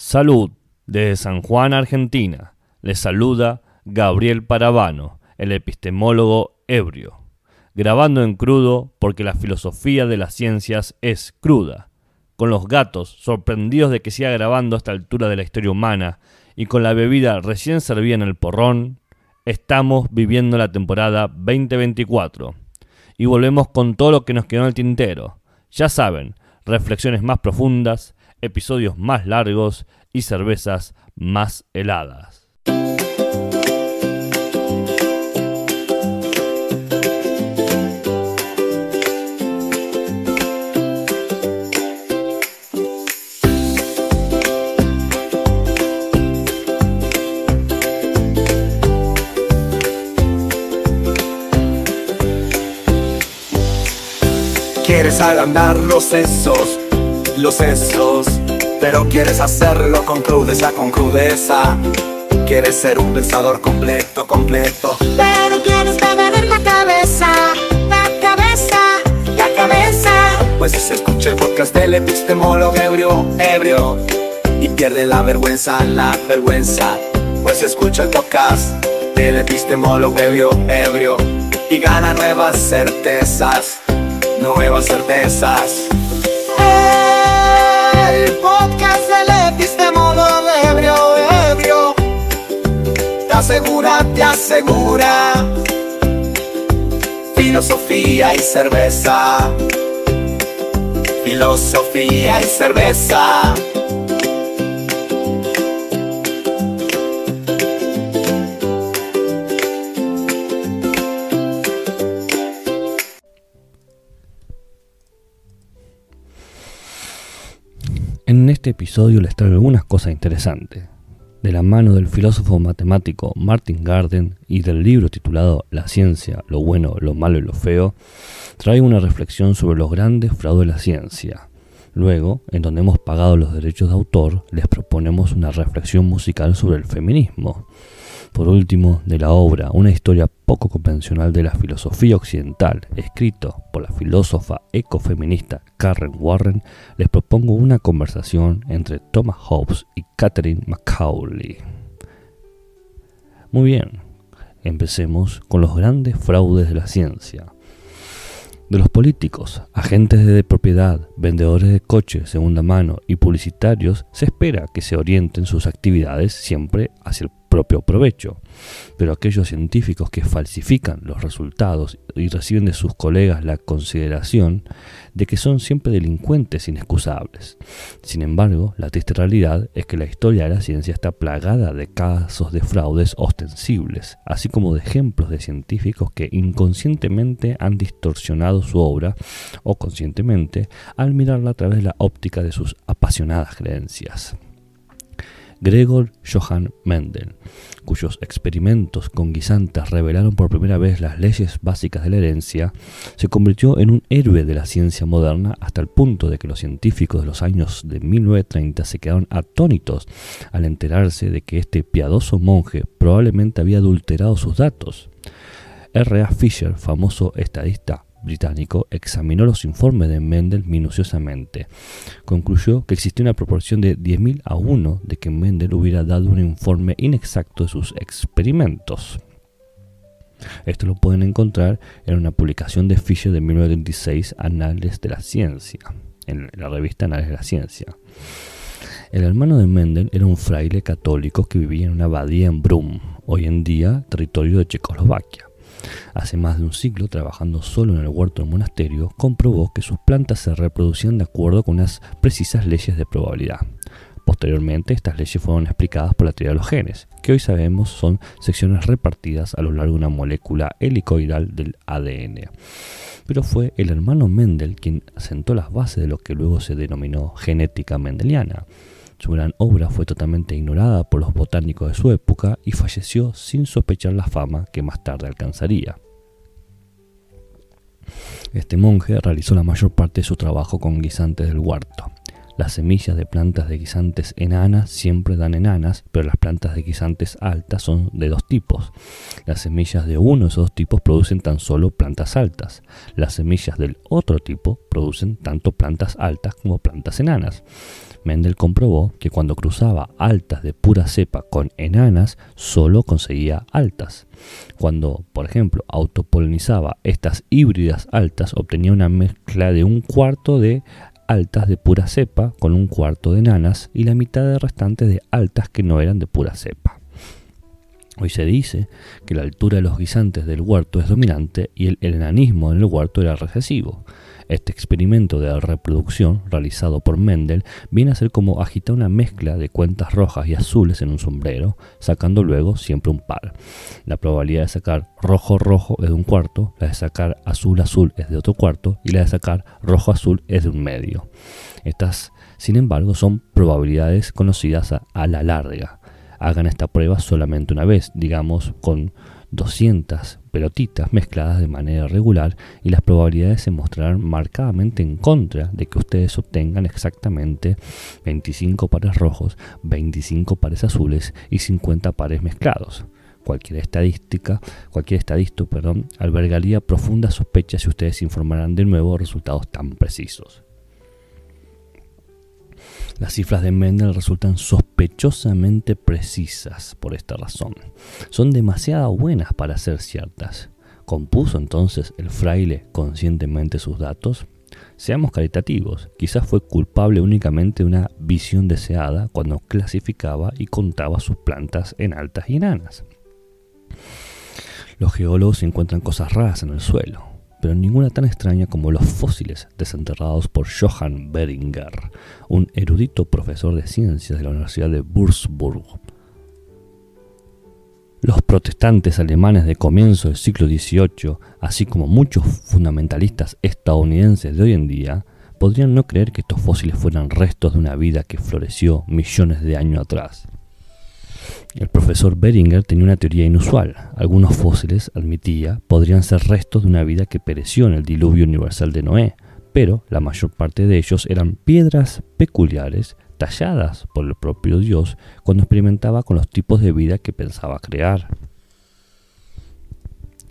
Salud desde San Juan, Argentina. Les saluda Gabriel Parabano, el epistemólogo ebrio, grabando en crudo porque la filosofía de las ciencias es cruda, con los gatos sorprendidos de que siga grabando a esta altura de la historia humana y con la bebida recién servida en el porrón, estamos viviendo la temporada 2024 y volvemos con todo lo que nos quedó en el tintero. Ya saben, reflexiones más profundas, episodios más largos y cervezas más heladas. ¿Quieres agrandar los sesos? los sesos Pero quieres hacerlo con crudeza, con crudeza Quieres ser un pensador completo, completo Pero quieres beber la cabeza, la cabeza, la cabeza Pues si se escucha el podcast del epistemólogo ebrio, ebrio Y pierde la vergüenza, la vergüenza Pues se escucha el podcast del epistemólogo ebrio, ebrio Y gana nuevas certezas, nuevas certezas eh, el podcast del modo de ebrio, ebrio. Te asegura, te asegura. Filosofía y cerveza. Filosofía y cerveza. este episodio les traigo algunas cosas interesantes. De la mano del filósofo matemático Martin Garden y del libro titulado La ciencia, lo bueno, lo malo y lo feo, trae una reflexión sobre los grandes fraudes de la ciencia. Luego, en donde hemos pagado los derechos de autor, les proponemos una reflexión musical sobre el feminismo por último, de la obra Una historia poco convencional de la filosofía occidental, escrito por la filósofa ecofeminista Karen Warren, les propongo una conversación entre Thomas Hobbes y Catherine Macaulay. Muy bien, empecemos con los grandes fraudes de la ciencia. De los políticos, agentes de propiedad, vendedores de coches segunda mano y publicitarios, se espera que se orienten sus actividades siempre hacia el propio provecho. Pero aquellos científicos que falsifican los resultados y reciben de sus colegas la consideración de que son siempre delincuentes inexcusables. Sin embargo, la triste realidad es que la historia de la ciencia está plagada de casos de fraudes ostensibles, así como de ejemplos de científicos que inconscientemente han distorsionado su obra o conscientemente al mirarla a través de la óptica de sus apasionadas creencias. Gregor Johann Mendel, cuyos experimentos con guisantes revelaron por primera vez las leyes básicas de la herencia, se convirtió en un héroe de la ciencia moderna hasta el punto de que los científicos de los años de 1930 se quedaron atónitos al enterarse de que este piadoso monje probablemente había adulterado sus datos. R.A. Fisher, famoso estadista británico examinó los informes de Mendel minuciosamente. Concluyó que existía una proporción de 10.000 a 1 de que Mendel hubiera dado un informe inexacto de sus experimentos. Esto lo pueden encontrar en una publicación de Fisher de 1936, Anales de la Ciencia, en la revista Anales de la Ciencia. El hermano de Mendel era un fraile católico que vivía en una abadía en Brum, hoy en día territorio de Checoslovaquia. Hace más de un siglo, trabajando solo en el huerto del monasterio, comprobó que sus plantas se reproducían de acuerdo con unas precisas leyes de probabilidad. Posteriormente, estas leyes fueron explicadas por la teoría de los genes, que hoy sabemos son secciones repartidas a lo largo de una molécula helicoidal del ADN. Pero fue el hermano Mendel quien sentó las bases de lo que luego se denominó genética mendeliana. Su gran obra fue totalmente ignorada por los botánicos de su época y falleció sin sospechar la fama que más tarde alcanzaría. Este monje realizó la mayor parte de su trabajo con guisantes del huerto. Las semillas de plantas de guisantes enanas siempre dan enanas, pero las plantas de guisantes altas son de dos tipos. Las semillas de uno de esos dos tipos producen tan solo plantas altas. Las semillas del otro tipo producen tanto plantas altas como plantas enanas. Mendel comprobó que cuando cruzaba altas de pura cepa con enanas, solo conseguía altas. Cuando, por ejemplo, autopolinizaba estas híbridas altas, obtenía una mezcla de un cuarto de altas de pura cepa con un cuarto de enanas y la mitad de restantes de altas que no eran de pura cepa. Hoy se dice que la altura de los guisantes del huerto es dominante y el enanismo en el huerto era recesivo. Este experimento de reproducción realizado por Mendel viene a ser como agitar una mezcla de cuentas rojas y azules en un sombrero, sacando luego siempre un par. La probabilidad de sacar rojo rojo es de un cuarto, la de sacar azul azul es de otro cuarto y la de sacar rojo azul es de un medio. Estas, sin embargo, son probabilidades conocidas a, la larga. Hagan esta prueba solamente una vez, digamos con 200 pelotitas mezcladas de manera regular y las probabilidades se mostrarán marcadamente en contra de que ustedes obtengan exactamente 25 pares rojos, 25 pares azules y 50 pares mezclados cualquier estadística, cualquier estadístico, albergaría profundas sospechas si ustedes informaran de nuevo resultados tan precisos. Las cifras de Mendel resultan sospechosamente precisas por esta razón. Son demasiado buenas para ser ciertas. ¿Compuso entonces el fraile conscientemente sus datos? Seamos caritativos, quizás fue culpable únicamente de una visión deseada cuando clasificaba y contaba sus plantas en altas y enanas. Los geólogos encuentran cosas raras en el suelo, pero ninguna tan extraña como los fósiles desenterrados por Johann Beringer, un erudito profesor de ciencias de la Universidad de Würzburg. Los protestantes alemanes de comienzo del siglo XVIII, así como muchos fundamentalistas estadounidenses de hoy en día, podrían no creer que estos fósiles fueran restos de una vida que floreció millones de años atrás. El profesor Beringer tenía una teoría inusual. Algunos fósiles, admitía, podrían ser restos de una vida que pereció en el diluvio universal de Noé, pero la mayor parte de ellos eran piedras peculiares talladas por el propio Dios cuando experimentaba con los tipos de vida que pensaba crear.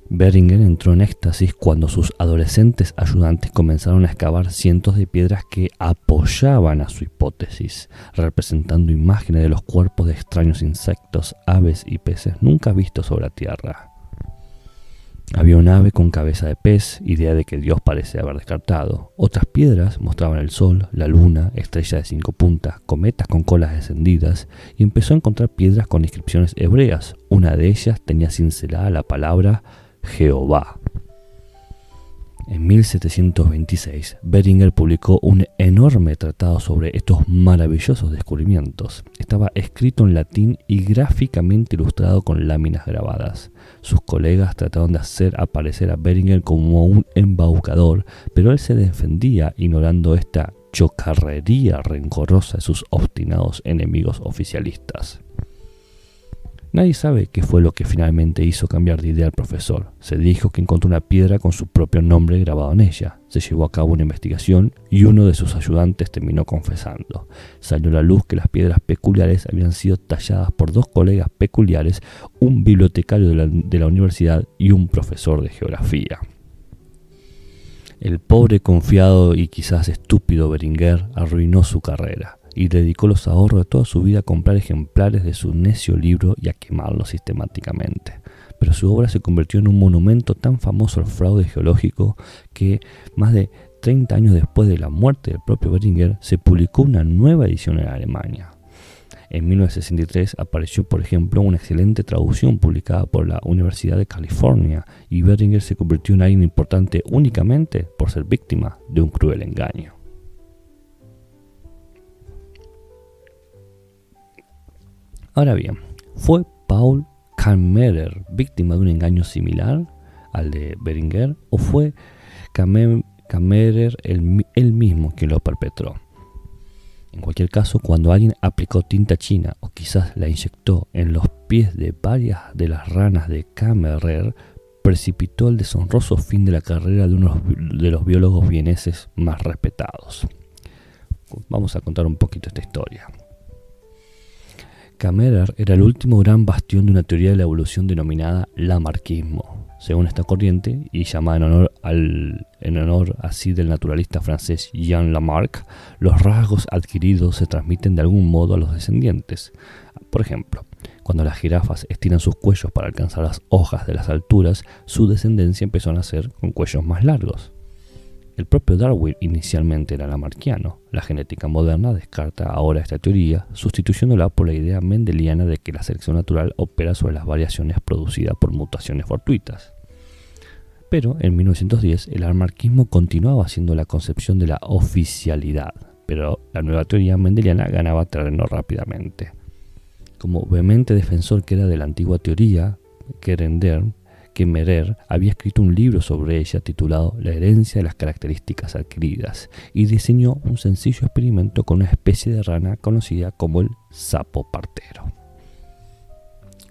Beringer entró en éxtasis cuando sus adolescentes ayudantes comenzaron a excavar cientos de piedras que apoyaban a su hipótesis, representando imágenes de los cuerpos de extraños insectos, aves y peces nunca vistos sobre la Tierra. Había un ave con cabeza de pez, idea de que Dios parece haber descartado. Otras piedras mostraban el sol, la luna, estrellas de cinco puntas, cometas con colas descendidas, y empezó a encontrar piedras con inscripciones hebreas. Una de ellas tenía cincelada la palabra Jehová. En 1726, Beringer publicó un enorme tratado sobre estos maravillosos descubrimientos. Estaba escrito en latín y gráficamente ilustrado con láminas grabadas. Sus colegas trataron de hacer aparecer a Beringer como un embaucador, pero él se defendía ignorando esta chocarrería rencorosa de sus obstinados enemigos oficialistas. Nadie sabe qué fue lo que finalmente hizo cambiar de idea al profesor. Se dijo que encontró una piedra con su propio nombre grabado en ella. Se llevó a cabo una investigación y uno de sus ayudantes terminó confesando. Salió a la luz que las piedras peculiares habían sido talladas por dos colegas peculiares, un bibliotecario de la, universidad y un profesor de geografía. El pobre, confiado y quizás estúpido Beringer arruinó su carrera y dedicó los ahorros de toda su vida a comprar ejemplares de su necio libro y a quemarlo sistemáticamente. Pero su obra se convirtió en un monumento tan famoso al fraude geológico que más de 30 años después de la muerte del propio Beringer se publicó una nueva edición en Alemania. En 1963 apareció, por ejemplo, una excelente traducción publicada por la Universidad de California y Beringer se convirtió en alguien importante únicamente por ser víctima de un cruel engaño. Ahora bien, ¿fue Paul Kammerer víctima de un engaño similar al de Beringer o fue Kammerer el, él mismo quien lo perpetró? En cualquier caso, cuando alguien aplicó tinta china o quizás la inyectó en los pies de varias de las ranas de Kammerer, precipitó el deshonroso fin de la carrera de uno de los biólogos vieneses más respetados. Vamos a contar un poquito esta historia. Kammerer era el último gran bastión de una teoría de la evolución denominada lamarquismo. según esta corriente y llamada en honor, al, en honor así del naturalista francés Jean Lamarck, los rasgos adquiridos se transmiten de algún modo a los descendientes. Por ejemplo, cuando las jirafas estiran sus cuellos para alcanzar las hojas de las alturas, su descendencia empezó a nacer con cuellos más largos. El propio Darwin inicialmente era lamarquiano. La genética moderna descarta ahora esta teoría, sustituyéndola por la idea mendeliana de que la selección natural opera sobre las variaciones producidas por mutaciones fortuitas. Pero en 1910 el anarquismo continuaba siendo la concepción de la oficialidad, pero la nueva teoría mendeliana ganaba terreno rápidamente. Como vehemente defensor que era de la antigua teoría, Kerender que Merer había escrito un libro sobre ella titulado La herencia de las características adquiridas y diseñó un sencillo experimento con una especie de rana conocida como el sapo partero.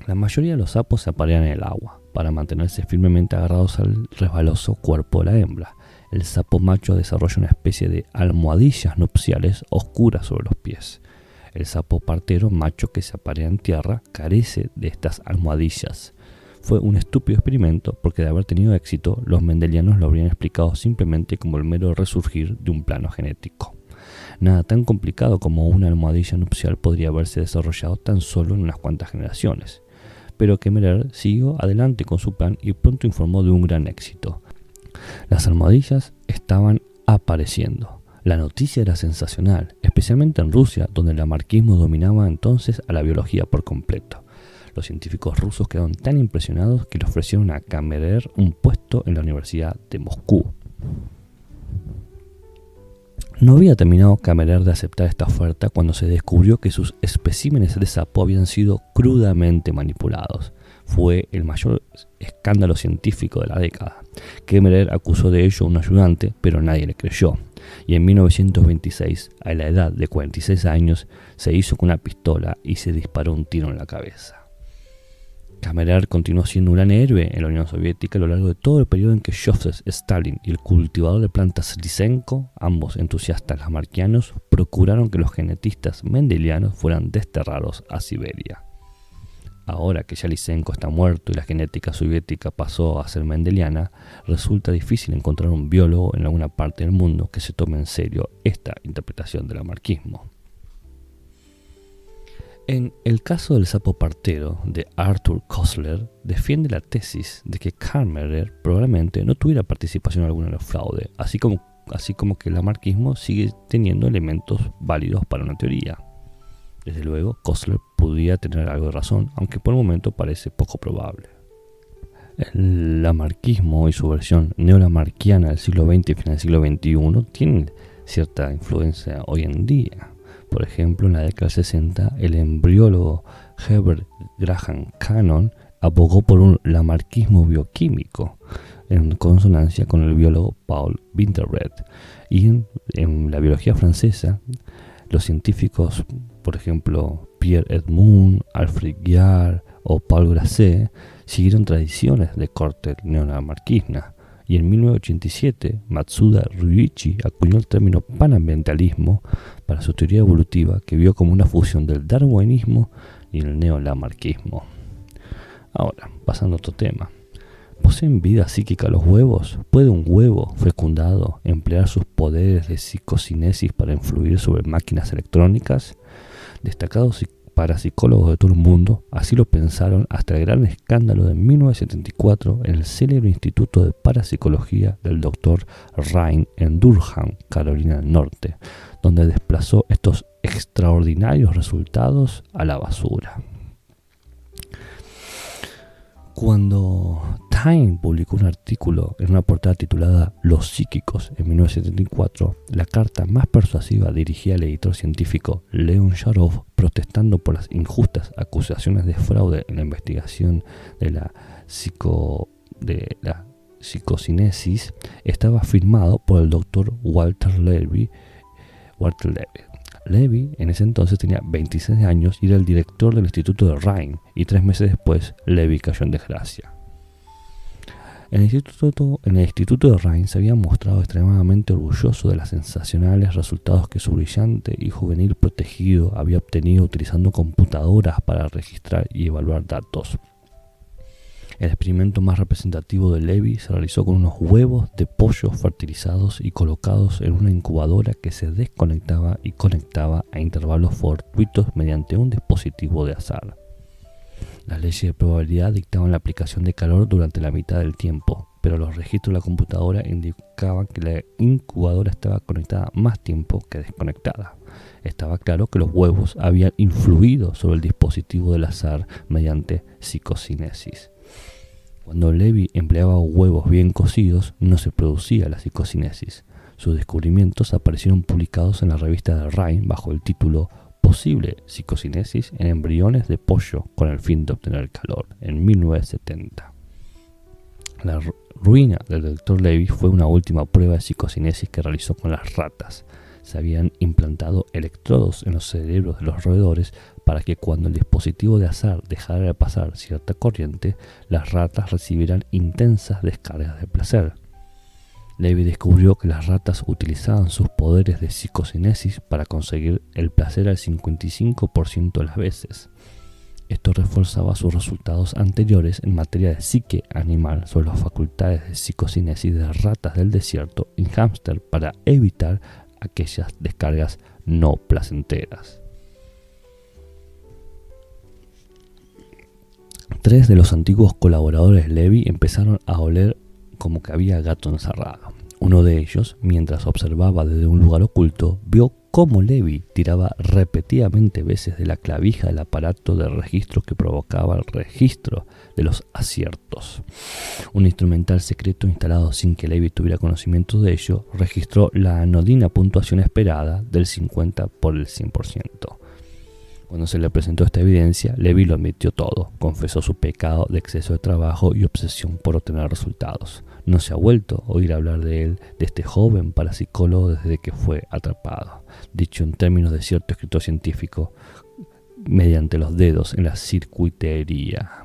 La mayoría de los sapos se aparean en el agua para mantenerse firmemente agarrados al resbaloso cuerpo de la hembra. El sapo macho desarrolla una especie de almohadillas nupciales oscuras sobre los pies. El sapo partero macho que se aparea en tierra carece de estas almohadillas fue un estúpido experimento porque de haber tenido éxito, los mendelianos lo habrían explicado simplemente como el mero resurgir de un plano genético. Nada tan complicado como una almohadilla nupcial podría haberse desarrollado tan solo en unas cuantas generaciones. Pero Kemmerer siguió adelante con su plan y pronto informó de un gran éxito. Las almohadillas estaban apareciendo. La noticia era sensacional, especialmente en Rusia, donde el anarquismo dominaba entonces a la biología por completo. Los científicos rusos quedaron tan impresionados que le ofrecieron a Kammerer un puesto en la Universidad de Moscú. No había terminado Kammerer de aceptar esta oferta cuando se descubrió que sus especímenes de sapo habían sido crudamente manipulados. Fue el mayor escándalo científico de la década. Kammerer acusó de ello a un ayudante, pero nadie le creyó. Y en 1926, a la edad de 46 años, se hizo con una pistola y se disparó un tiro en la cabeza. Kamerer continuó siendo un gran héroe en la Unión Soviética a lo largo de todo el periodo en que Joseph Stalin y el cultivador de plantas Lysenko, ambos entusiastas lamarquianos, procuraron que los genetistas mendelianos fueran desterrados a Siberia. Ahora que ya Lysenko está muerto y la genética soviética pasó a ser mendeliana, resulta difícil encontrar un biólogo en alguna parte del mundo que se tome en serio esta interpretación del lamarquismo. En el caso del sapo partero de Arthur Kostler, defiende la tesis de que Kammerer probablemente no tuviera participación alguna en el fraude, así como, que el lamarquismo sigue teniendo elementos válidos para una teoría. Desde luego, Kostler podía tener algo de razón, aunque por el momento parece poco probable. El lamarquismo y su versión neolamarquiana del siglo XX y final del siglo XXI tienen cierta influencia hoy en día. Por ejemplo, en la década 60, el embriólogo Herbert Graham Cannon abogó por un lamarquismo bioquímico en consonancia con el biólogo Paul Winterred. Y en, la biología francesa, los científicos, por ejemplo, Pierre Edmund, Alfred Giard o Paul Grasset, siguieron tradiciones de corte neonamarquista y en 1987 Matsuda Ryuichi acuñó el término panambientalismo para su teoría evolutiva que vio como una fusión del darwinismo y el neolamarquismo. Ahora, pasando a otro tema. ¿Poseen vida psíquica los huevos? ¿Puede un huevo fecundado emplear sus poderes de psicocinesis para influir sobre máquinas electrónicas? Destacados parapsicólogos de todo el mundo así lo pensaron hasta el gran escándalo de 1974 en el célebre Instituto de Parapsicología del Dr. Rhine en Durham, Carolina del Norte, donde desplazó estos extraordinarios resultados a la basura. Cuando Time publicó un artículo en una portada titulada Los psíquicos en 1974, la carta más persuasiva dirigida al editor científico Leon Sharov protestando por las injustas acusaciones de fraude en la investigación de la, psico, de la psicocinesis, estaba firmado por el doctor Walter Levy, Walter Levy Levy en ese entonces tenía 26 años y era el director del Instituto de Rhine, y tres meses después Levy cayó en desgracia. en el Instituto de Rhine se había mostrado extremadamente orgulloso de los sensacionales resultados que su brillante y juvenil protegido había obtenido utilizando computadoras para registrar y evaluar datos. El experimento más representativo de Levy se realizó con unos huevos de pollo fertilizados y colocados en una incubadora que se desconectaba y conectaba a intervalos fortuitos mediante un dispositivo de azar. Las leyes de probabilidad dictaban la aplicación de calor durante la mitad del tiempo, pero los registros de la computadora indicaban que la incubadora estaba conectada más tiempo que desconectada. Estaba claro que los huevos habían influido sobre el dispositivo del azar mediante psicocinesis. Cuando Levi empleaba huevos bien cocidos, no se producía la psicocinesis. Sus descubrimientos aparecieron publicados en la revista de Rhine bajo el título Posible psicocinesis en embriones de pollo con el fin de obtener calor en 1970. La ruina del doctor Levy fue una última prueba de psicocinesis que realizó con las ratas. Se habían implantado electrodos en los cerebros de los roedores para que cuando el dispositivo de azar dejara de pasar cierta corriente, las ratas recibieran intensas descargas de placer. Levy descubrió que las ratas utilizaban sus poderes de psicocinesis para conseguir el placer al 55% de las veces. Esto reforzaba sus resultados anteriores en materia de psique animal sobre las facultades de psicocinesis de ratas del desierto y hámster para evitar aquellas descargas no placenteras. Tres de los antiguos colaboradores Levy empezaron a oler como que había gato encerrado. Uno de ellos, mientras observaba desde un lugar oculto, vio cómo Levy tiraba repetidamente veces de la clavija del aparato de registro que provocaba el registro de los aciertos. Un instrumental secreto instalado sin que Levy tuviera conocimiento de ello registró la anodina puntuación esperada del 50 por el 100%. Cuando se le presentó esta evidencia, Levi lo admitió todo, confesó su pecado de exceso de trabajo y obsesión por obtener resultados. No se ha vuelto a oír hablar de él, de este joven parapsicólogo desde que fue atrapado. Dicho en términos de cierto escritor científico, mediante los dedos en la circuitería.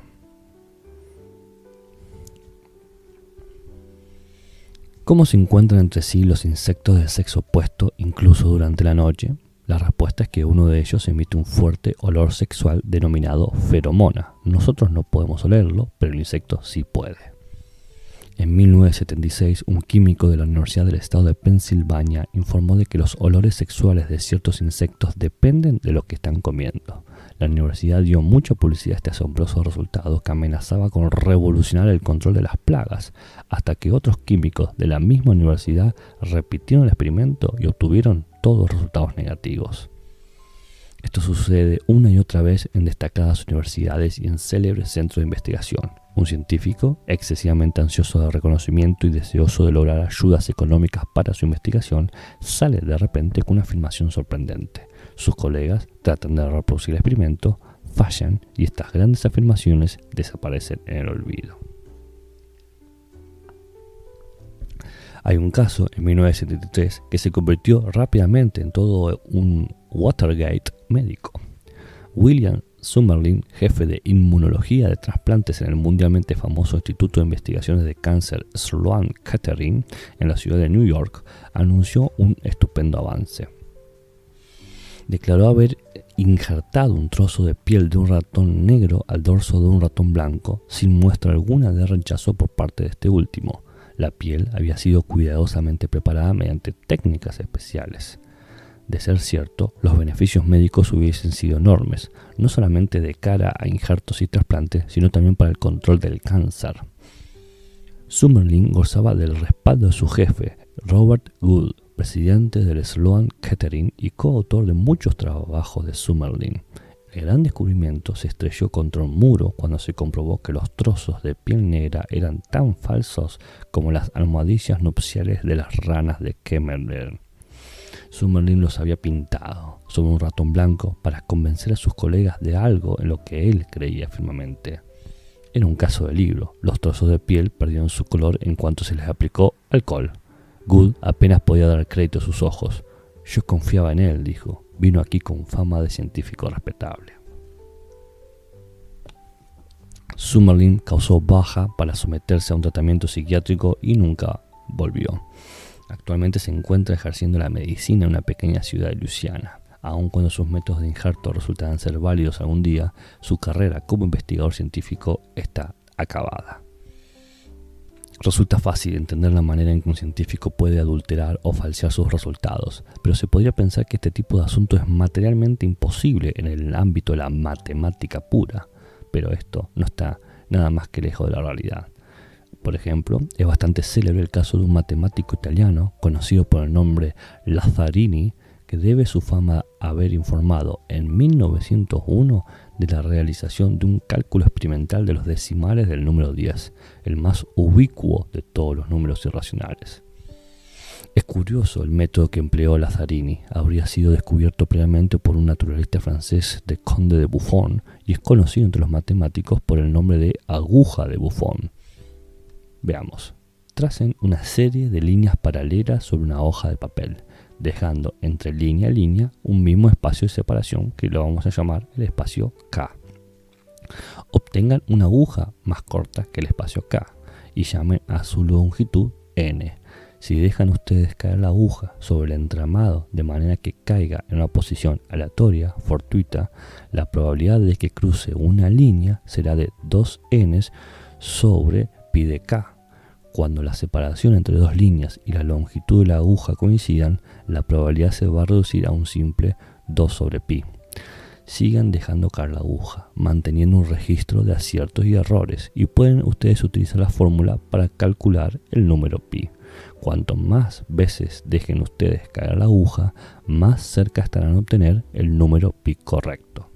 ¿Cómo se encuentran entre sí los insectos de sexo opuesto incluso durante la noche? La respuesta es que uno de ellos emite un fuerte olor sexual denominado feromona. Nosotros no podemos olerlo, pero el insecto sí puede. En 1976, un químico de la Universidad del Estado de Pensilvania informó de que los olores sexuales de ciertos insectos dependen de lo que están comiendo. La universidad dio mucha publicidad a este asombroso resultado que amenazaba con revolucionar el control de las plagas, hasta que otros químicos de la misma universidad repitieron el experimento y obtuvieron todos resultados negativos. Esto sucede una y otra vez en destacadas universidades y en célebres centros de investigación. Un científico, excesivamente ansioso de reconocimiento y deseoso de lograr ayudas económicas para su investigación, sale de repente con una afirmación sorprendente. Sus colegas tratan de reproducir el experimento, fallan y estas grandes afirmaciones desaparecen en el olvido. Hay un caso en 1973 que se convirtió rápidamente en todo un Watergate médico. William Summerlin, jefe de inmunología de trasplantes en el mundialmente famoso Instituto de Investigaciones de Cáncer Sloan Kettering en la ciudad de New York, anunció un estupendo avance. Declaró haber injertado un trozo de piel de un ratón negro al dorso de un ratón blanco sin muestra alguna de rechazo por parte de este último. La piel había sido cuidadosamente preparada mediante técnicas especiales. De ser cierto, los beneficios médicos hubiesen sido enormes, no solamente de cara a injertos y trasplantes, sino también para el control del cáncer. Summerlin gozaba del respaldo de su jefe, Robert Good, presidente del Sloan Kettering y coautor de muchos trabajos de Summerlin. El gran descubrimiento se estrelló contra un muro cuando se comprobó que los trozos de piel negra eran tan falsos como las almohadillas nupciales de las ranas de Kemmerer. Summerlin los había pintado sobre un ratón blanco para convencer a sus colegas de algo en lo que él creía firmemente. En un caso de libro, los trozos de piel perdieron su color en cuanto se les aplicó alcohol. Good apenas podía dar crédito a sus ojos. Yo confiaba en él, dijo. Vino aquí con fama de científico respetable. Summerlin causó baja para someterse a un tratamiento psiquiátrico y nunca volvió. Actualmente se encuentra ejerciendo la medicina en una pequeña ciudad de Luisiana. Aun cuando sus métodos de injerto resultarán ser válidos algún día, su carrera como investigador científico está acabada. Resulta fácil entender la manera en que un científico puede adulterar o falsear sus resultados, pero se podría pensar que este tipo de asunto es materialmente imposible en el ámbito de la matemática pura, pero esto no está nada más que lejos de la realidad. Por ejemplo, es bastante célebre el caso de un matemático italiano, conocido por el nombre Lazzarini, que debe su fama haber informado en 1901 de la realización de un cálculo experimental de los decimales del número 10, el más ubicuo de todos los números irracionales. Es curioso el método que empleó Lazzarini. Habría sido descubierto previamente por un naturalista francés de Conde de Buffon y es conocido entre los matemáticos por el nombre de aguja de Buffon. Veamos. Tracen una serie de líneas paralelas sobre una hoja de papel dejando entre línea a línea un mismo espacio de separación que lo vamos a llamar el espacio K. Obtengan una aguja más corta que el espacio K y llamen a su longitud N. Si dejan ustedes caer la aguja sobre el entramado de manera que caiga en una posición aleatoria, fortuita, la probabilidad de que cruce una línea será de 2n sobre pi de k, cuando la separación entre dos líneas y la longitud de la aguja coincidan, la probabilidad se va a reducir a un simple 2 sobre pi. Sigan dejando caer la aguja, manteniendo un registro de aciertos y errores, y pueden ustedes utilizar la fórmula para calcular el número pi. Cuanto más veces dejen ustedes caer la aguja, más cerca estarán a obtener el número pi correcto.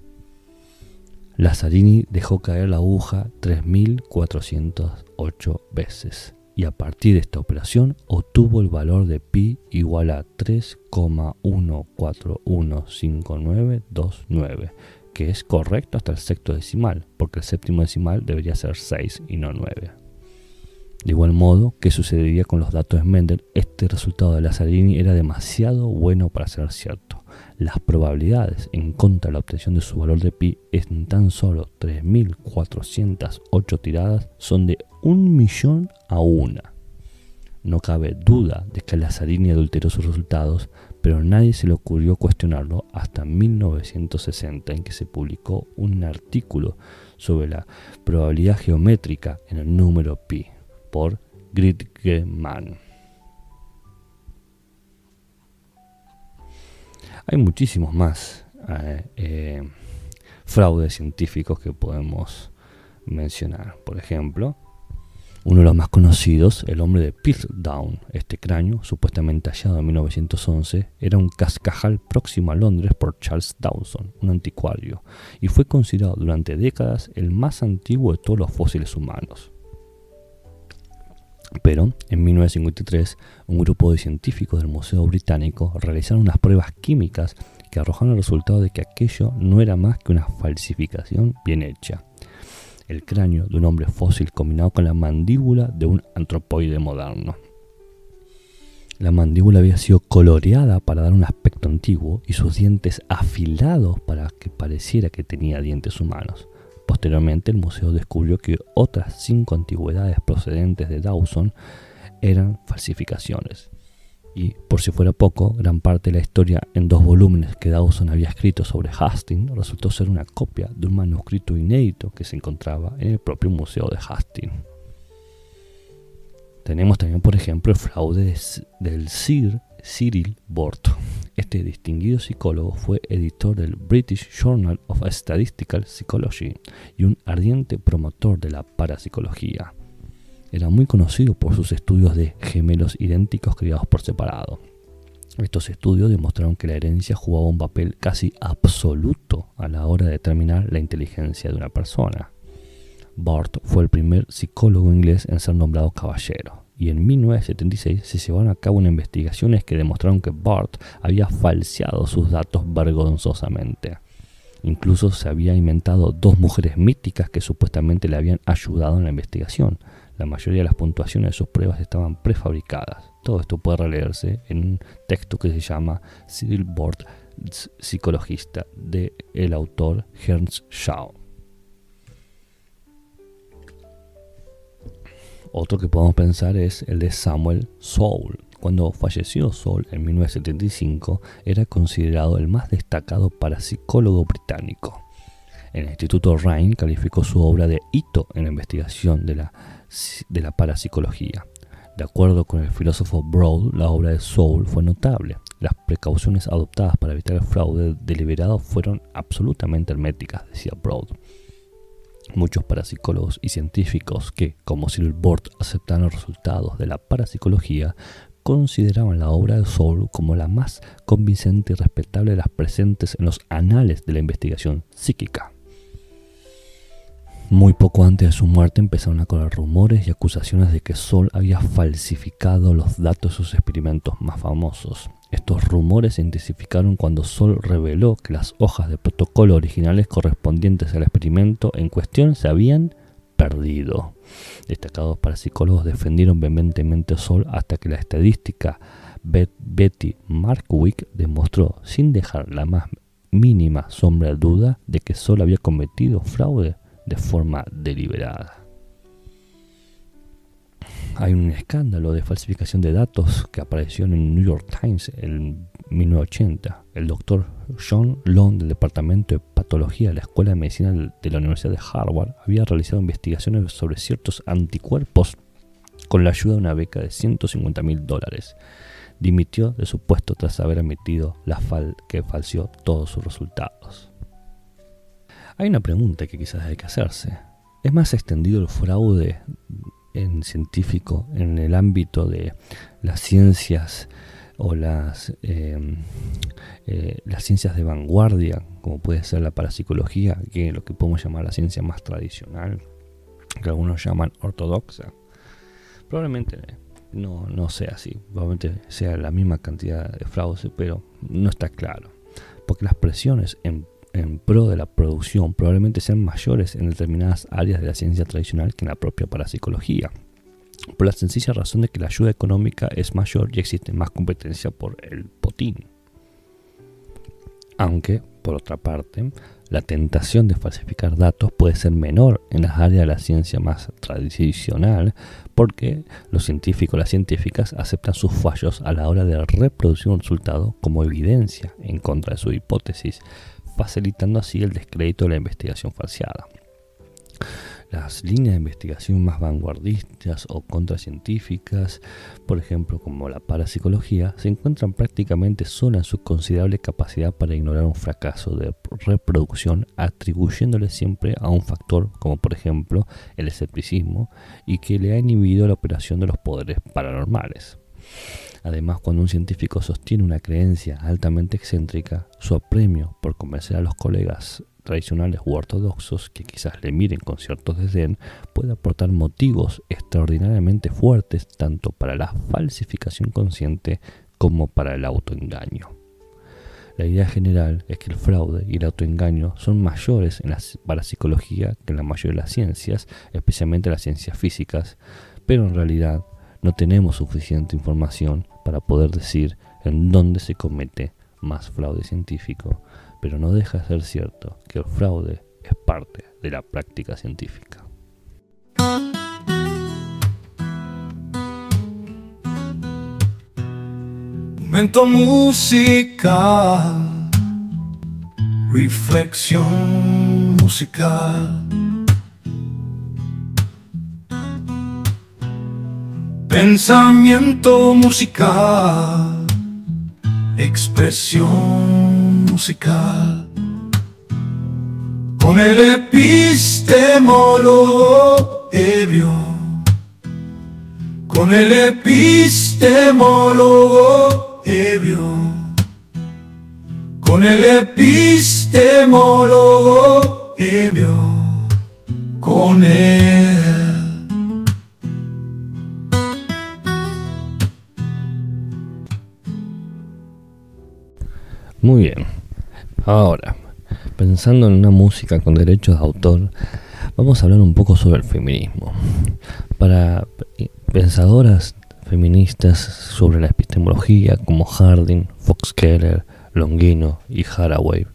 Lazzarini dejó caer la aguja 3.408 veces y a partir de esta operación obtuvo el valor de pi igual a 3,1415929, que es correcto hasta el sexto decimal, porque el séptimo decimal debería ser 6 y no 9. De igual modo, ¿qué sucedería con los datos de Mendel? Este resultado de Lazzarini era demasiado bueno para ser cierto. Las probabilidades en contra de la obtención de su valor de pi en tan solo 3.408 tiradas son de un millón a una. No cabe duda de que Lazzarini adulteró sus resultados, pero nadie se le ocurrió cuestionarlo hasta 1960 en que se publicó un artículo sobre la probabilidad geométrica en el número pi por Gridgeman. Hay muchísimos más eh, eh, fraudes científicos que podemos mencionar. Por ejemplo, uno de los más conocidos, el hombre de Down. este cráneo, supuestamente hallado en 1911, era un cascajal próximo a Londres por Charles Dawson, un anticuario, y fue considerado durante décadas el más antiguo de todos los fósiles humanos. Pero en 1953, un grupo de científicos del Museo Británico realizaron unas pruebas químicas que arrojaron el resultado de que aquello no era más que una falsificación bien hecha el cráneo de un hombre fósil combinado con la mandíbula de un antropoide moderno. La mandíbula había sido coloreada para dar un aspecto antiguo y sus dientes afilados para que pareciera que tenía dientes humanos. Posteriormente el museo descubrió que otras cinco antigüedades procedentes de Dawson eran falsificaciones y por si fuera poco, gran parte de la historia en dos volúmenes que Dawson había escrito sobre Hastings resultó ser una copia de un manuscrito inédito que se encontraba en el propio museo de Hastings. Tenemos también, por ejemplo, el fraude del Sir Cyril Bort. Este distinguido psicólogo fue editor del British Journal of Statistical Psychology y un ardiente promotor de la parapsicología era muy conocido por sus estudios de gemelos idénticos criados por separado. Estos estudios demostraron que la herencia jugaba un papel casi absoluto a la hora de determinar la inteligencia de una persona. Bart fue el primer psicólogo inglés en ser nombrado caballero, y en 1976 se llevaron a cabo investigaciones que demostraron que Bart había falseado sus datos vergonzosamente. Incluso se había inventado dos mujeres míticas que supuestamente le habían ayudado en la investigación, la mayoría de las puntuaciones de sus pruebas estaban prefabricadas. Todo esto puede releerse en un texto que se llama board Psicologista del autor Ernst Shaw. Otro que podemos pensar es el de Samuel Soul. Cuando falleció Soul en 1975, era considerado el más destacado parapsicólogo británico. el Instituto Rhine calificó su obra de hito en la investigación de la de la parapsicología. De acuerdo con el filósofo Broad, la obra de Soul fue notable. Las precauciones adoptadas para evitar el fraude deliberado fueron absolutamente herméticas, decía Broad. Muchos parapsicólogos y científicos que, como Silbert, aceptaron los resultados de la parapsicología, consideraban la obra de Soul como la más convincente y respetable de las presentes en los anales de la investigación psíquica. Muy poco antes de su muerte empezaron a correr rumores y acusaciones de que Sol había falsificado los datos de sus experimentos más famosos. Estos rumores se intensificaron cuando Sol reveló que las hojas de protocolo originales correspondientes al experimento en cuestión se habían perdido. Destacados parapsicólogos defendieron vehementemente a Sol hasta que la estadística Betty Markwick demostró, sin dejar la más mínima sombra de duda, de que Sol había cometido fraude de forma deliberada. Hay un escándalo de falsificación de datos que apareció en el New York Times en 1980. El doctor John Long del Departamento de Patología de la Escuela de Medicina de la Universidad de Harvard había realizado investigaciones sobre ciertos anticuerpos con la ayuda de una beca de 150 mil dólares. Dimitió de su puesto tras haber admitido que falseó todos sus resultados. Hay una pregunta que quizás hay que hacerse. ¿Es más extendido el fraude en científico en el ámbito de las ciencias o las, em, eh, las ciencias de vanguardia, como puede ser la parapsicología, que lo que podemos llamar la ciencia más tradicional, que algunos llaman ortodoxa? Probablemente no, no sea así, probablemente sea la misma cantidad de fraude, pero no está claro, porque las presiones en en pro de la producción probablemente sean mayores en determinadas áreas de la ciencia tradicional que en la propia parapsicología, por la sencilla razón de que la ayuda económica es mayor y existe más competencia por el potín. Aunque, por otra parte, la tentación de falsificar datos puede ser menor en las áreas de la ciencia más tradicional porque los científicos, las científicas aceptan sus fallos a la hora de reproducir un resultado como evidencia en contra de su hipótesis, facilitando así el descrédito de la investigación falseada. Las líneas de investigación más vanguardistas o contracientíficas, por ejemplo como la parapsicología, se encuentran prácticamente sola en su considerable capacidad para ignorar un fracaso de reproducción atribuyéndole siempre a un factor como por ejemplo el escepticismo y que le ha inhibido la operación de los poderes paranormales. Además, cuando un científico sostiene una creencia altamente excéntrica, su apremio por convencer a los colegas tradicionales u ortodoxos que quizás le miren con cierto desdén puede aportar motivos extraordinariamente fuertes tanto para la falsificación consciente como para el autoengaño. La idea general es que el fraude y el autoengaño son mayores para la psicología que en la mayoría de las ciencias, especialmente las ciencias físicas, pero en realidad no tenemos suficiente información para poder decir en dónde se comete más fraude científico, pero no deja de ser cierto que el fraude es parte de la práctica científica. Momento musical, reflexión musical. Pensamiento musical, expresión musical. Con el epistemólogo ebrio, con el epistemólogo ebrio, con el epistemólogo ebrio, con el Muy bien. Ahora, pensando en una música con derechos de autor, vamos a hablar un poco sobre el feminismo. Para pensadoras feministas sobre la epistemología como Harding, Fox Keller, Longino y Haraway,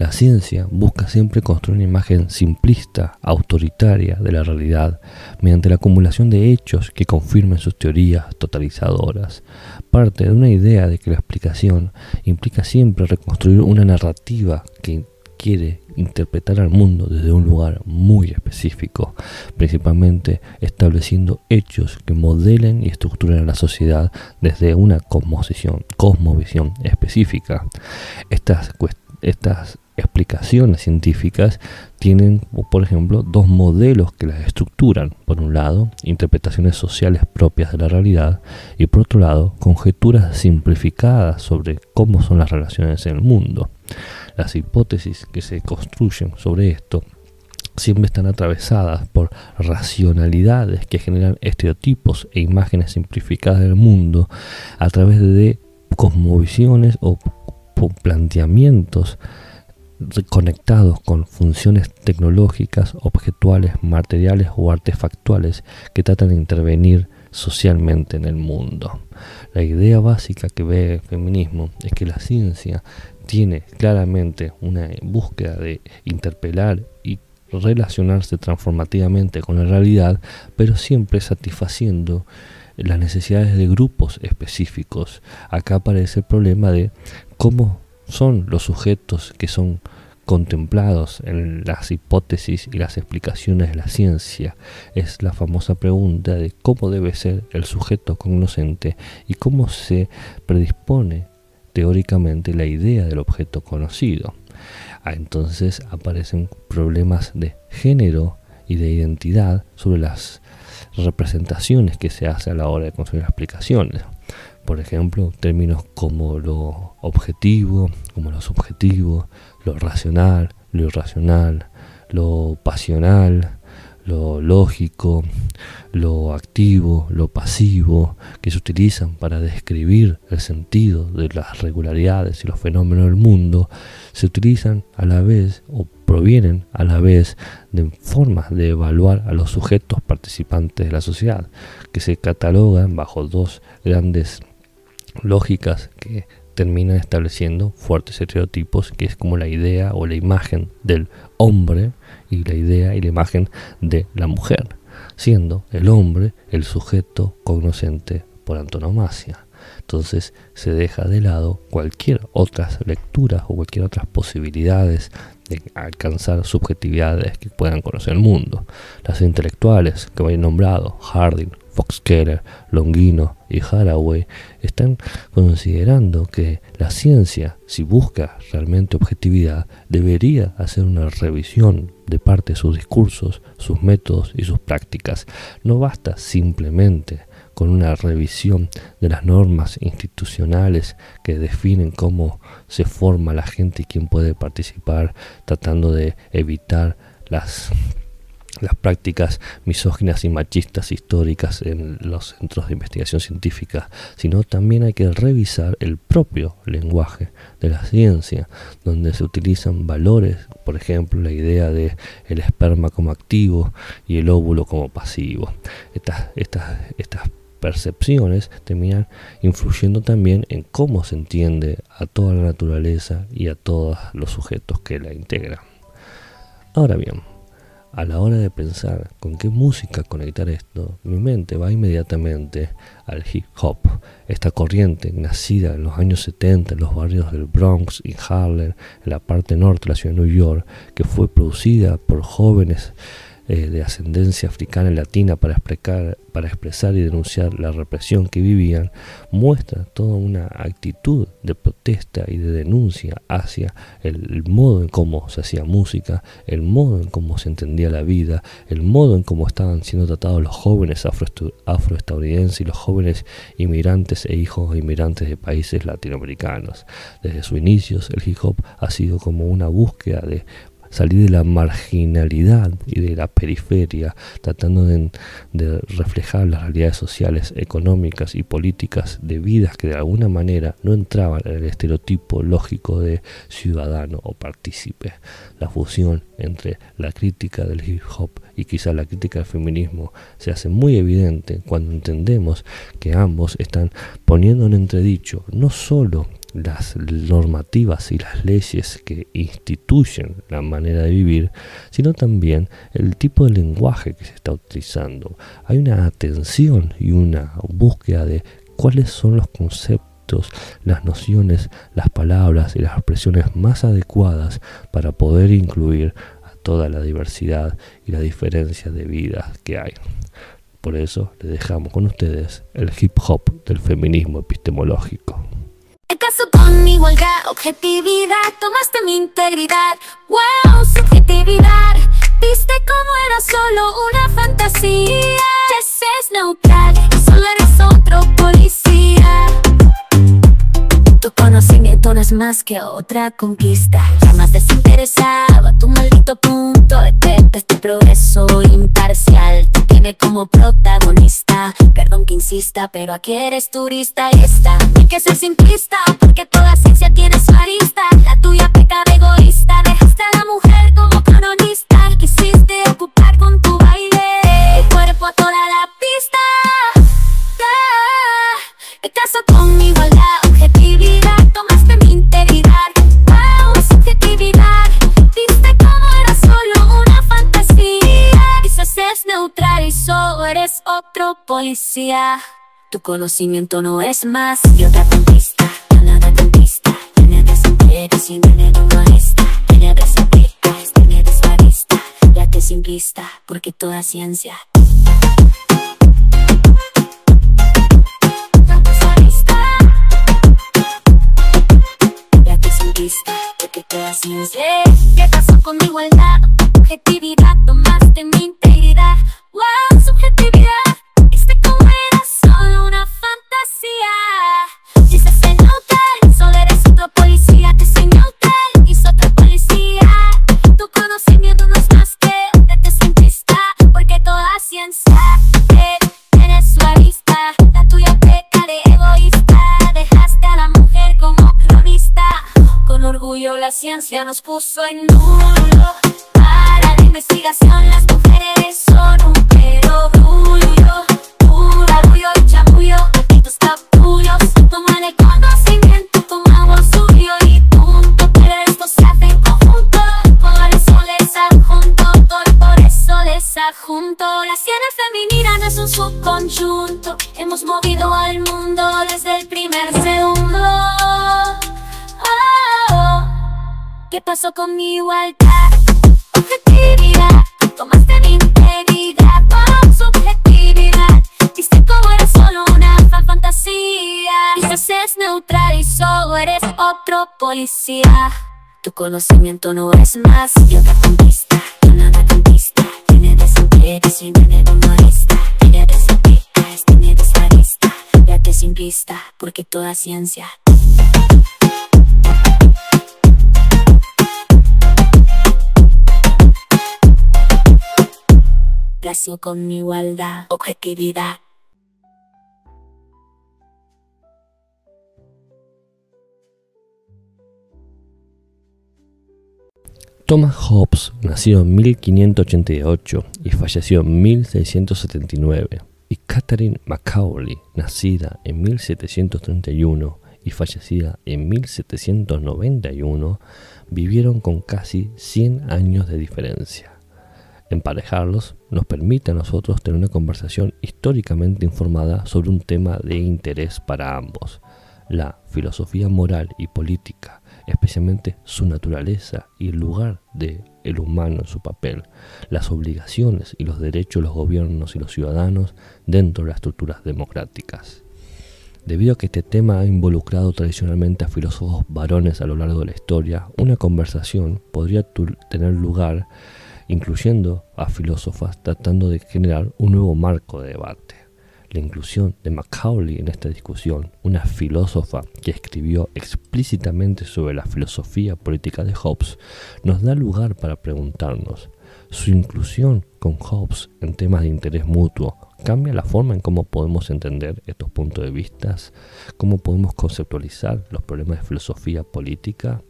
la ciencia busca siempre construir una imagen simplista, autoritaria de la realidad, mediante la acumulación de hechos que confirmen sus teorías totalizadoras. Parte de una idea de que la explicación implica siempre reconstruir una narrativa que quiere interpretar al mundo desde un lugar muy específico, principalmente estableciendo hechos que modelen y estructuren a la sociedad desde una cosmovisión, específica. Estas, estas explicaciones científicas tienen, por ejemplo, dos modelos que las estructuran. Por un lado, interpretaciones sociales propias de la realidad y por otro lado, conjeturas simplificadas sobre cómo son las relaciones en el mundo. Las hipótesis que se construyen sobre esto siempre están atravesadas por racionalidades que generan estereotipos e imágenes simplificadas del mundo a través de cosmovisiones o planteamientos conectados con funciones tecnológicas, objetuales, materiales o artefactuales que tratan de intervenir socialmente en el mundo. La idea básica que ve el feminismo es que la ciencia tiene claramente una búsqueda de interpelar y relacionarse transformativamente con la realidad, pero siempre satisfaciendo las necesidades de grupos específicos. Acá aparece el problema de cómo son los sujetos que son contemplados en las hipótesis y las explicaciones de la ciencia. Es la famosa pregunta de cómo debe ser el sujeto cognoscente y cómo se predispone teóricamente la idea del objeto conocido. Ah, entonces aparecen problemas de género y de identidad sobre las representaciones que se hace a la hora de construir explicaciones por ejemplo, términos como lo objetivo, como lo subjetivo, lo racional, lo irracional, lo pasional, lo lógico, lo activo, lo pasivo, que se utilizan para describir el sentido de las regularidades y los fenómenos del mundo, se utilizan a la vez o provienen a la vez de formas de evaluar a los sujetos participantes de la sociedad, que se catalogan bajo dos grandes lógicas que terminan estableciendo fuertes estereotipos, que es como la idea o la imagen del hombre y la idea y la imagen de la mujer, siendo el hombre el sujeto cognoscente por antonomasia. Entonces se deja de lado cualquier otras lecturas o cualquier otras posibilidades de alcanzar subjetividades que puedan conocer el mundo. Las intelectuales que voy nombrado, Harding, fox keller Longino y Haraway están considerando que la ciencia, si busca realmente objetividad, debería hacer una revisión de parte de sus discursos, sus métodos y sus prácticas. No basta simplemente con una revisión de las normas institucionales que definen cómo se forma la gente y quién puede participar, tratando de evitar las las prácticas misóginas y machistas históricas en los centros de investigación científica, sino también hay que revisar el propio lenguaje de la ciencia, donde se utilizan valores, por ejemplo, la idea de el esperma como activo y el óvulo como pasivo. Estas, estas percepciones terminan influyendo también en cómo se entiende a toda la naturaleza y a todos los sujetos que la integran. Ahora bien, a la hora de pensar con qué música conectar esto, mi mente va inmediatamente al hip hop, esta corriente nacida en los años 70 en los barrios del Bronx y Harlem, en la parte norte de la ciudad de New York, que fue producida por jóvenes eh, de ascendencia africana y latina para expresar, para expresar y denunciar la represión que vivían, muestra toda una actitud de protesta y de denuncia hacia el, modo en cómo se hacía música, el modo en cómo se entendía la vida, el modo en cómo estaban siendo tratados los jóvenes afroestadounidenses y los jóvenes inmigrantes e hijos de inmigrantes de países latinoamericanos. Desde sus inicios, el hip hop ha sido como una búsqueda de salir de la marginalidad y de la periferia, tratando de, reflejar las realidades sociales, económicas y políticas de vidas que de alguna manera no entraban en el estereotipo lógico de ciudadano o partícipe. La fusión entre la crítica del hip hop y quizá la crítica del feminismo se hace muy evidente cuando entendemos que ambos están poniendo en entredicho no solo las normativas y las leyes que instituyen la manera de vivir, sino también el tipo de lenguaje que se está utilizando. Hay una atención y una búsqueda de cuáles son los conceptos, las nociones, las palabras y las expresiones más adecuadas para poder incluir a toda la diversidad y la diferencia de vida que hay. Por eso le dejamos con ustedes el hip hop del feminismo epistemológico. El caso con huelga, objetividad, tomaste mi integridad Wow, subjetividad, viste como era solo una fantasía Ese es neutral, solo eres otro policía tu conocimiento no es más que otra conquista Jamás más desinteresaba tu maldito punto de Este progreso imparcial te tiene como protagonista Perdón que insista, pero aquí eres turista y está Hay que ser simplista, porque toda ciencia tiene su arista La tuya peca egoísta, dejaste a la mujer como cronista Quisiste ocupar con tu baile el cuerpo a toda la pista ¿Qué? Te caso conmigo otro policía. Tu conocimiento no es más Yo otra conquista. Nada conquista. Tiene desinterés sin tener una molesta Tiene desaprista, tiene desvarista, Ya te vista, porque toda ciencia porque toda ciencia ¿Qué pasó con mi igualdad? Objetividad, tomaste mi integridad subjetividad. Este como era solo una fantasía. Dices en hotel, solo eres otro policía. Te enseñó hotel, y otra policía. Tu conocimiento no es más que de centrista, porque toda ciencia él tienes su avista La tuya te de egoísta. Dejaste a la mujer como cronista Con orgullo la ciencia nos puso en nulo investigación las mujeres son un pero Brullo, pura arrullo y chamullo, aquí tus capullos Toman el conocimiento, tomamos suyo y punto Pero esto se hace en conjunto, por eso les adjunto Por eso les adjunto La siena femenina no es un subconjunto Hemos movido al mundo desde el primer segundo oh, oh, oh. ¿Qué pasó con mi igualdad? subjetividad, tomaste mi integridad con subjetividad. Diste como era solo una fantasía. Quizás es neutral y solo eres otro policía. Tu conocimiento no es más que te conquista. Yo nada Tienes tiene de y sin tener humorista. un de Ya te de simplista. Porque toda ciencia con igualdad, objetividad. Thomas Hobbes nació en 1588 y falleció en 1679, y Catherine Macaulay, nacida en 1731 y fallecida en 1791, vivieron con casi 100 años de diferencia. Emparejarlos nos permite a nosotros tener una conversación históricamente informada sobre un tema de interés para ambos, la filosofía moral y política, especialmente su naturaleza y el lugar de el humano en su papel, las obligaciones y los derechos de los gobiernos y los ciudadanos dentro de las estructuras democráticas. Debido a que este tema ha involucrado tradicionalmente a filósofos varones a lo largo de la historia, una conversación podría tener lugar incluyendo a filósofas tratando de generar un nuevo marco de debate. La inclusión de Macaulay en esta discusión, una filósofa que escribió explícitamente sobre la filosofía política de Hobbes, nos da lugar para preguntarnos, ¿su inclusión con Hobbes en temas de interés mutuo cambia la forma en cómo podemos entender estos puntos de vista, cómo podemos conceptualizar los problemas de filosofía política?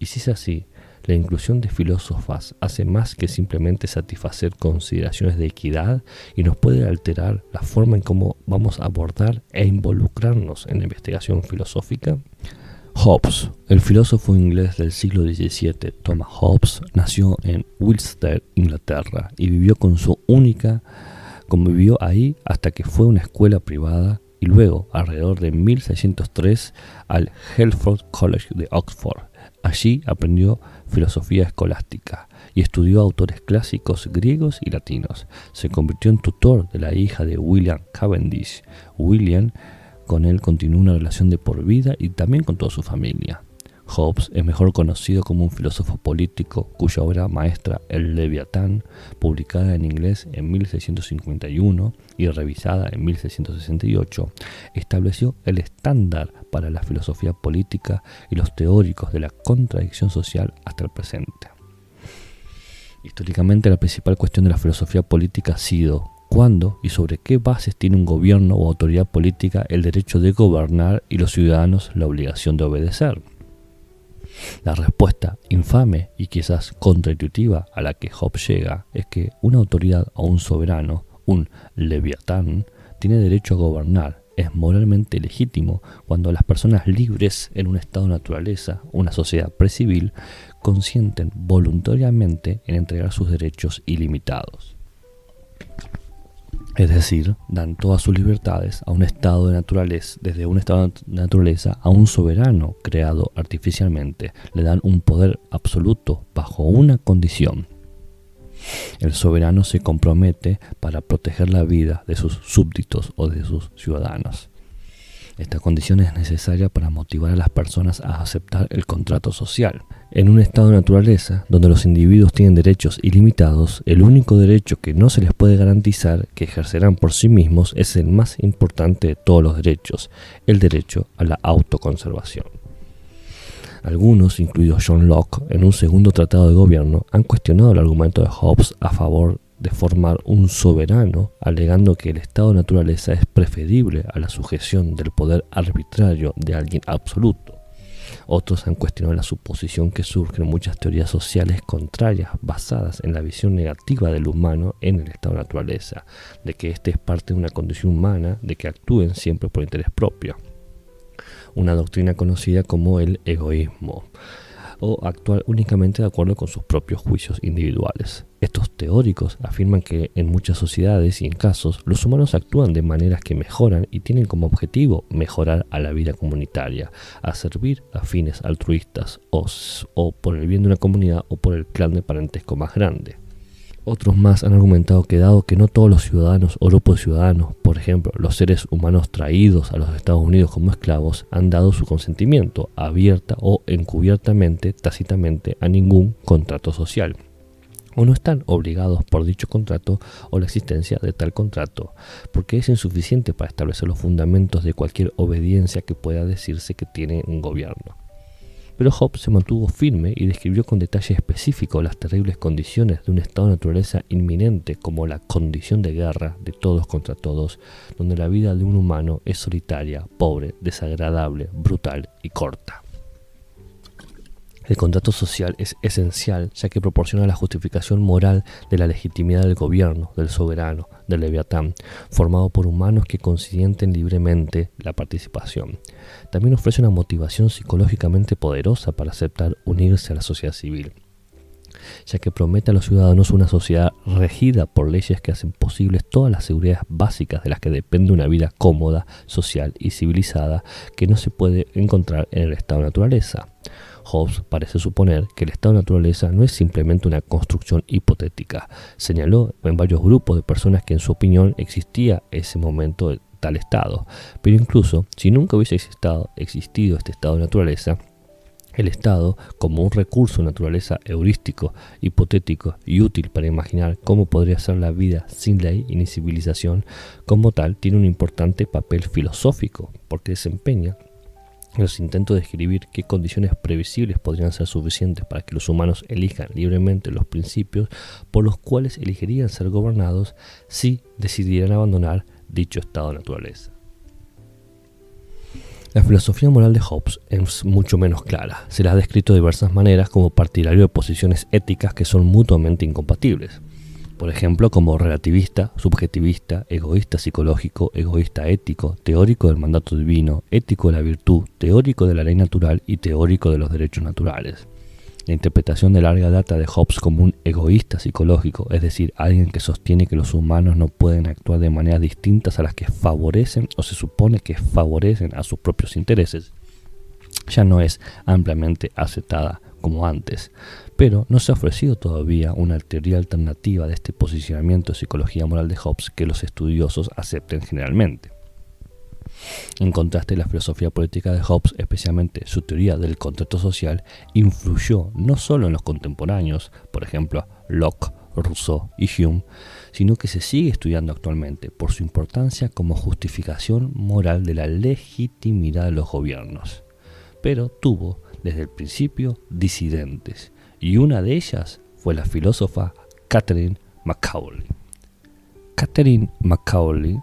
Y si es así, la inclusión de filósofas hace más que simplemente satisfacer consideraciones de equidad y nos puede alterar la forma en cómo vamos a abordar e involucrarnos en la investigación filosófica. Hobbes, el filósofo inglés del siglo XVII, Thomas Hobbes, nació en wilster Inglaterra, y vivió con su única, convivió ahí hasta que fue a una escuela privada y luego, alrededor de 1603, al Helford College de Oxford. Allí aprendió filosofía escolástica y estudió autores clásicos griegos y latinos. Se convirtió en tutor de la hija de William Cavendish. William con él continuó una relación de por vida y también con toda su familia. Hobbes es mejor conocido como un filósofo político cuya obra maestra El Leviatán, publicada en inglés en 1651 y revisada en 1668, estableció el estándar para la filosofía política y los teóricos de la contradicción social hasta el presente. Históricamente la principal cuestión de la filosofía política ha sido cuándo y sobre qué bases tiene un gobierno o autoridad política el derecho de gobernar y los ciudadanos la obligación de obedecer. La respuesta infame y quizás contraintuitiva a la que Hobbes llega es que una autoridad o un soberano, un leviatán, tiene derecho a gobernar es moralmente legítimo cuando las personas libres en un estado de naturaleza, una sociedad precivil, consienten voluntariamente en entregar sus derechos ilimitados es decir, dan todas sus libertades a un estado de naturaleza, desde un estado de naturaleza a un soberano creado artificialmente, le dan un poder absoluto bajo una condición. El soberano se compromete para proteger la vida de sus súbditos o de sus ciudadanos. Esta condición es necesaria para motivar a las personas a aceptar el contrato social. En un estado de naturaleza, donde los individuos tienen derechos ilimitados, el único derecho que no se les puede garantizar que ejercerán por sí mismos es el más importante de todos los derechos, el derecho a la autoconservación. Algunos, incluido John Locke, en un segundo tratado de gobierno, han cuestionado el argumento de Hobbes a favor de formar un soberano, alegando que el estado de naturaleza es preferible a la sujeción del poder arbitrario de alguien absoluto. Otros han cuestionado la suposición que surgen muchas teorías sociales contrarias basadas en la visión negativa del humano en el estado de naturaleza, de que éste es parte de una condición humana, de que actúen siempre por interés propio. Una doctrina conocida como el egoísmo o actuar únicamente de acuerdo con sus propios juicios individuales. Estos teóricos afirman que en muchas sociedades y en casos los humanos actúan de maneras que mejoran y tienen como objetivo mejorar a la vida comunitaria, a servir a fines altruistas o, por el bien de una comunidad o por el clan de parentesco más grande. Otros más han argumentado que dado que no todos los ciudadanos o grupos de ciudadanos, por ejemplo, los seres humanos traídos a los Estados Unidos como esclavos, han dado su consentimiento abierta o encubiertamente, tácitamente, a ningún contrato social o no están obligados por dicho contrato o la existencia de tal contrato, porque es insuficiente para establecer los fundamentos de cualquier obediencia que pueda decirse que tiene un gobierno. Pero Hobbes se mantuvo firme y describió con detalle específico las terribles condiciones de un estado de naturaleza inminente como la condición de guerra de todos contra todos, donde la vida de un humano es solitaria, pobre, desagradable, brutal y corta. El contrato social es esencial ya que proporciona la justificación moral de la legitimidad del gobierno, del soberano, del leviatán, formado por humanos que consienten libremente la participación. También ofrece una motivación psicológicamente poderosa para aceptar unirse a la sociedad civil ya que promete a los ciudadanos una sociedad regida por leyes que hacen posibles todas las seguridades básicas de las que depende una vida cómoda, social y civilizada que no se puede encontrar en el estado de naturaleza. Hobbes parece suponer que el estado de naturaleza no es simplemente una construcción hipotética. Señaló en varios grupos de personas que en su opinión existía ese momento de tal estado. Pero incluso si nunca hubiese existido este estado de naturaleza, el Estado, como un recurso de naturaleza heurístico, hipotético y útil para imaginar cómo podría ser la vida sin ley y ni civilización, como tal tiene un importante papel filosófico, porque desempeña los intentos de describir qué condiciones previsibles podrían ser suficientes para que los humanos elijan libremente los principios por los cuales elegirían ser gobernados si decidieran abandonar dicho estado de naturaleza. La filosofía moral de Hobbes es mucho menos clara. Se la ha descrito de diversas maneras como partidario de posiciones éticas que son mutuamente incompatibles por ejemplo, como relativista, subjetivista, egoísta psicológico, egoísta ético, teórico del mandato divino, ético de la virtud, teórico de la ley natural y teórico de los derechos naturales. La interpretación de larga data de Hobbes como un egoísta psicológico, es decir, alguien que sostiene que los humanos no pueden actuar de maneras distintas a las que favorecen o se supone que favorecen a sus propios intereses, ya no es ampliamente aceptada como antes pero no se ha ofrecido todavía una teoría alternativa de este posicionamiento de psicología moral de Hobbes que los estudiosos acepten generalmente. En contraste, la filosofía política de Hobbes, especialmente su teoría del contrato social, influyó no solo en los contemporáneos, por ejemplo, Locke, Rousseau y Hume, sino que se sigue estudiando actualmente por su importancia como justificación moral de la legitimidad de los gobiernos. Pero tuvo, desde el principio, disidentes, y una de ellas fue la filósofa Catherine Macaulay. Catherine Macaulay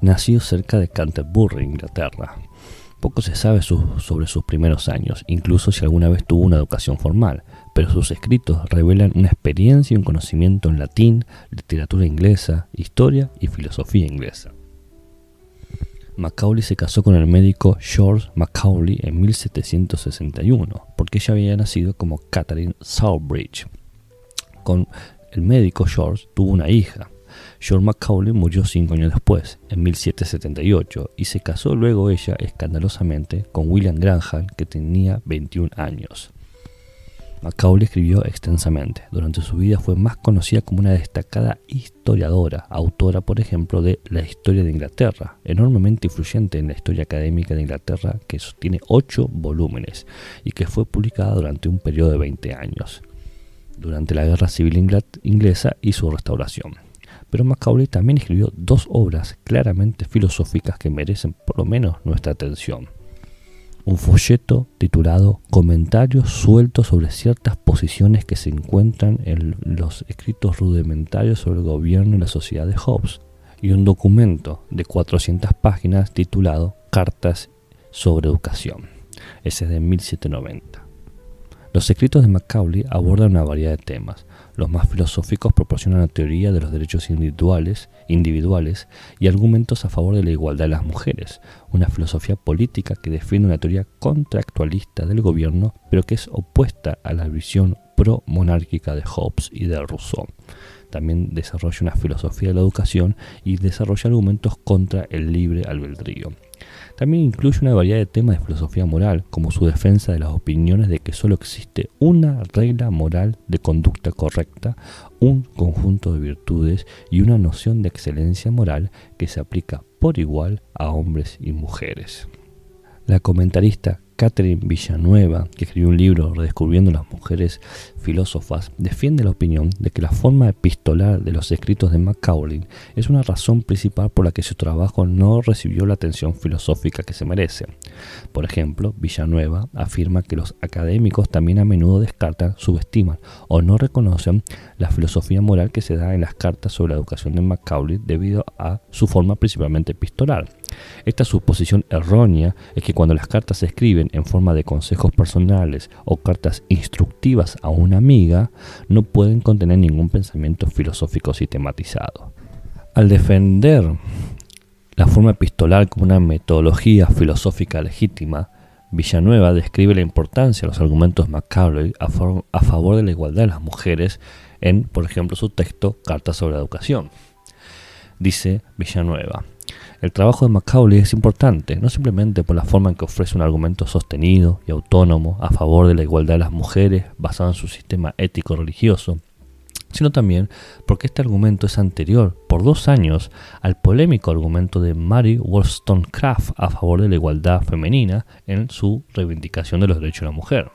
nació cerca de Canterbury, Inglaterra. Poco se sabe sobre sus primeros años, incluso si alguna vez tuvo una educación formal, pero sus escritos revelan una experiencia y un conocimiento en latín, literatura inglesa, historia y filosofía inglesa. Macaulay se casó con el médico George Macaulay en 1761, porque ella había nacido como Catherine Sawbridge. Con el médico George tuvo una hija. George Macaulay murió cinco años después, en 1778, y se casó luego ella, escandalosamente, con William Granham, que tenía 21 años. Macaulay escribió extensamente. Durante su vida fue más conocida como una destacada historiadora, autora, por ejemplo, de La historia de Inglaterra, enormemente influyente en la historia académica de Inglaterra, que tiene ocho volúmenes y que fue publicada durante un periodo de 20 años, durante la Guerra Civil Inglesa y su restauración. Pero Macaulay también escribió dos obras claramente filosóficas que merecen por lo menos nuestra atención un folleto titulado Comentarios sueltos sobre ciertas posiciones que se encuentran en los escritos rudimentarios sobre el gobierno y la sociedad de Hobbes, y un documento de 400 páginas titulado Cartas sobre Educación. Ese es de 1790. Los escritos de Macaulay abordan una variedad de temas, los más filosóficos proporcionan la teoría de los derechos individuales, y argumentos a favor de la igualdad de las mujeres, una filosofía política que defiende una teoría contractualista del gobierno, pero que es opuesta a la visión pro-monárquica de Hobbes y de Rousseau. También desarrolla una filosofía de la educación y desarrolla argumentos contra el libre albedrío. También incluye una variedad de temas de filosofía moral, como su defensa de las opiniones de que solo existe una regla moral de conducta correcta, un conjunto de virtudes y una noción de excelencia moral que se aplica por igual a hombres y mujeres. La comentarista Catherine Villanueva, que escribió un libro Redescubriendo las Mujeres, filósofas defiende la opinión de que la forma epistolar de los escritos de Macaulay es una razón principal por la que su trabajo no recibió la atención filosófica que se merece. Por ejemplo, Villanueva afirma que los académicos también a menudo descartan, subestiman o no reconocen la filosofía moral que se da en las cartas sobre la educación de Macaulay debido a su forma principalmente epistolar. Esta suposición errónea es que cuando las cartas se escriben en forma de consejos personales o cartas instructivas a un amiga no pueden contener ningún pensamiento filosófico sistematizado. Al defender la forma epistolar como una metodología filosófica legítima, Villanueva describe la importancia de los argumentos Macaulay a, favor de la igualdad de las mujeres en, por ejemplo, su texto Carta sobre la Educación. Dice Villanueva, el trabajo de Macaulay es importante, no simplemente por la forma en que ofrece un argumento sostenido y autónomo a favor de la igualdad de las mujeres basado en su sistema ético-religioso, sino también porque este argumento es anterior, por dos años, al polémico argumento de Mary Wollstonecraft a favor de la igualdad femenina en su reivindicación de los derechos de la mujer.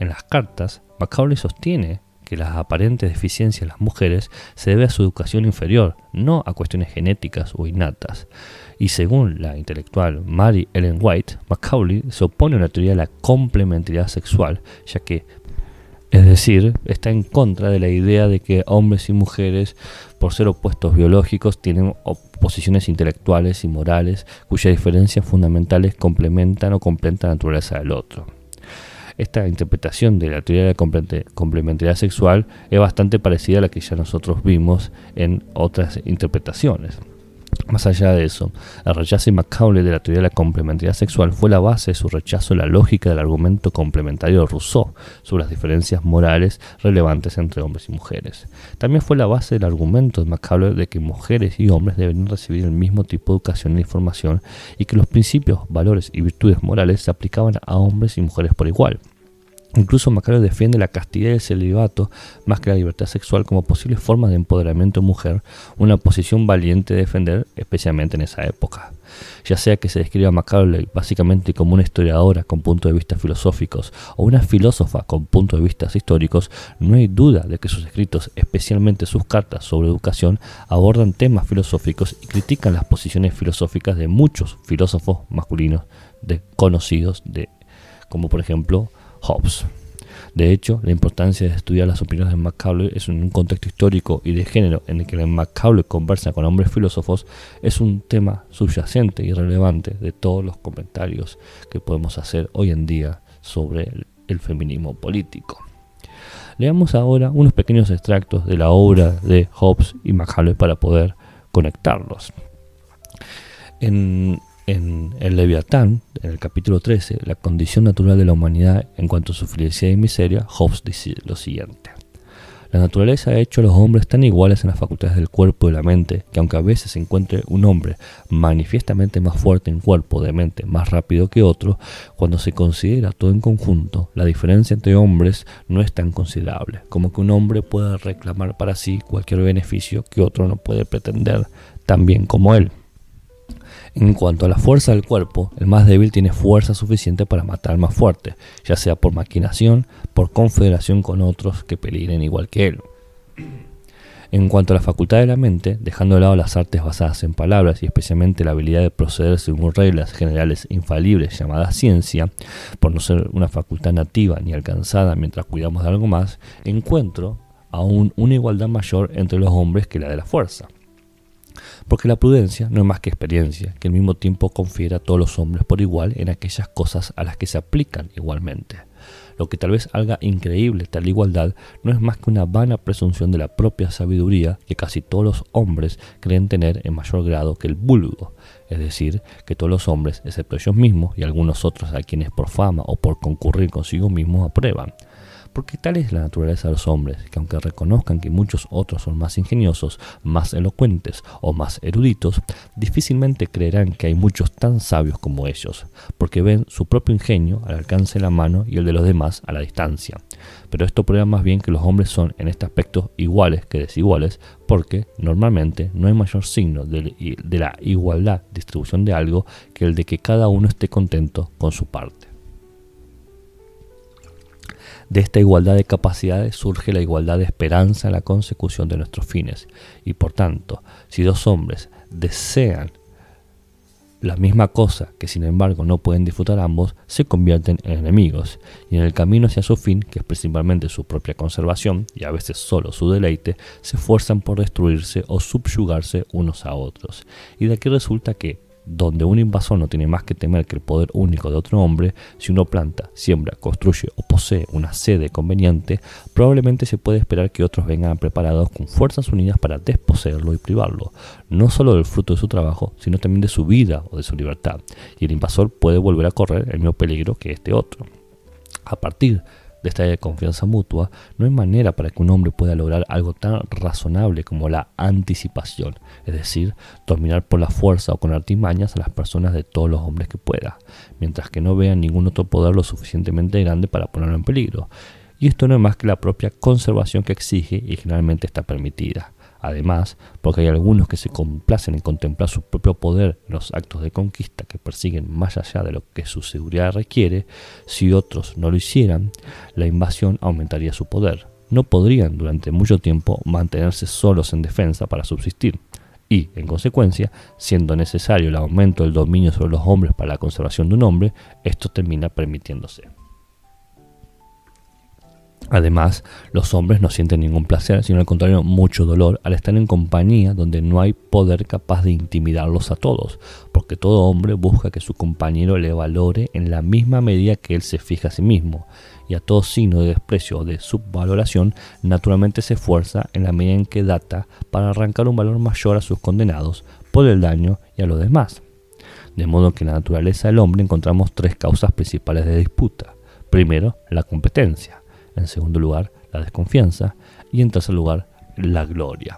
En las cartas, Macaulay sostiene que las aparentes deficiencias de las mujeres se debe a su educación inferior, no a cuestiones genéticas o innatas. Y según la intelectual Mary Ellen White, Macaulay se opone a la teoría de la complementariedad sexual, ya que es decir, está en contra de la idea de que hombres y mujeres, por ser opuestos biológicos, tienen posiciones intelectuales y morales cuyas diferencias fundamentales complementan o complementan la naturaleza del otro. Esta interpretación de la teoría de la complementariedad sexual es bastante parecida a la que ya nosotros vimos en otras interpretaciones. Más allá de eso, el rechazo inmacable de la teoría de la complementariedad sexual fue la base de su rechazo a la lógica del argumento complementario de Rousseau sobre las diferencias morales relevantes entre hombres y mujeres. También fue la base del argumento de de que mujeres y hombres deben recibir el mismo tipo de educación y e formación y que los principios, valores y virtudes morales se aplicaban a hombres y mujeres por igual. Incluso Macario defiende la castidad y el celibato más que la libertad sexual como posibles formas de empoderamiento mujer, una posición valiente de defender, especialmente en esa época. Ya sea que se describa a básicamente como una historiadora con puntos de vista filosóficos o una filósofa con puntos de vista históricos, no hay duda de que sus escritos, especialmente sus cartas sobre educación, abordan temas filosóficos y critican las posiciones filosóficas de muchos filósofos masculinos de, conocidos, de, como por ejemplo Hobbes. De hecho, la importancia de estudiar las opiniones de Macaulay es en un contexto histórico y de género en el que Macaulay conversa con hombres filósofos es un tema subyacente y relevante de todos los comentarios que podemos hacer hoy en día sobre el feminismo político. Leamos ahora unos pequeños extractos de la obra de Hobbes y Macaulay para poder conectarlos. En en el Leviatán, en el capítulo 13, La condición natural de la humanidad en cuanto a su felicidad y miseria, Hobbes dice lo siguiente. La naturaleza ha hecho a los hombres tan iguales en las facultades del cuerpo y la mente que aunque a veces se encuentre un hombre manifiestamente más fuerte en cuerpo de mente, más rápido que otro, cuando se considera todo en conjunto, la diferencia entre hombres no es tan considerable, como que un hombre pueda reclamar para sí cualquier beneficio que otro no puede pretender tan bien como él. En cuanto a la fuerza del cuerpo, el más débil tiene fuerza suficiente para matar al más fuerte, ya sea por maquinación, por confederación con otros que peligren igual que él. En cuanto a la facultad de la mente, dejando de lado las artes basadas en palabras y especialmente la habilidad de proceder según reglas generales infalibles llamadas ciencia, por no ser una facultad nativa ni alcanzada mientras cuidamos de algo más, encuentro aún una igualdad mayor entre los hombres que la de la fuerza. Porque la prudencia no es más que experiencia, que al mismo tiempo confiere a todos los hombres por igual en aquellas cosas a las que se aplican igualmente. Lo que tal vez haga increíble tal igualdad no es más que una vana presunción de la propia sabiduría que casi todos los hombres creen tener en mayor grado que el vulgo, es decir, que todos los hombres, excepto ellos mismos y algunos otros a quienes por fama o por concurrir consigo mismos aprueban porque tal es la naturaleza de los hombres, que aunque reconozcan que muchos otros son más ingeniosos, más elocuentes o más eruditos, difícilmente creerán que hay muchos tan sabios como ellos, porque ven su propio ingenio al alcance de la mano y el de los demás a la distancia. Pero esto prueba más bien que los hombres son en este aspecto iguales que desiguales, porque normalmente no hay mayor signo de la igualdad distribución de algo que el de que cada uno esté contento con su parte. De esta igualdad de capacidades surge la igualdad de esperanza en la consecución de nuestros fines. Y por tanto, si dos hombres desean la misma cosa que sin embargo no pueden disfrutar ambos, se convierten en enemigos, y en el camino hacia su fin, que es principalmente su propia conservación y a veces solo su deleite, se esfuerzan por destruirse o subyugarse unos a otros. Y de aquí resulta que, donde un invasor no tiene más que temer que el poder único de otro hombre, si uno planta, siembra, construye o posee una sede conveniente, probablemente se puede esperar que otros vengan preparados con fuerzas unidas para desposeerlo y privarlo, no solo del fruto de su trabajo, sino también de su vida o de su libertad, y el invasor puede volver a correr el mismo peligro que este otro. A partir de de esta confianza mutua, no hay manera para que un hombre pueda lograr algo tan razonable como la anticipación, es decir, dominar por la fuerza o con artimañas a las personas de todos los hombres que pueda, mientras que no vea ningún otro poder lo suficientemente grande para ponerlo en peligro. Y esto no es más que la propia conservación que exige y generalmente está permitida. Además, porque hay algunos que se complacen en contemplar su propio poder en los actos de conquista que persiguen más allá de lo que su seguridad requiere, si otros no lo hicieran, la invasión aumentaría su poder. No podrían durante mucho tiempo mantenerse solos en defensa para subsistir. Y, en consecuencia, siendo necesario el aumento del dominio sobre los hombres para la conservación de un hombre, esto termina permitiéndose. Además, los hombres no sienten ningún placer, sino al contrario mucho dolor al estar en compañía donde no hay poder capaz de intimidarlos a todos, porque todo hombre busca que su compañero le valore en la misma medida que él se fija a sí mismo, y a todo signo de desprecio o de subvaloración naturalmente se esfuerza en la medida en que data para arrancar un valor mayor a sus condenados por el daño y a los demás. De modo que en la naturaleza del hombre encontramos tres causas principales de disputa. Primero, la competencia en segundo lugar la desconfianza y en tercer lugar la gloria.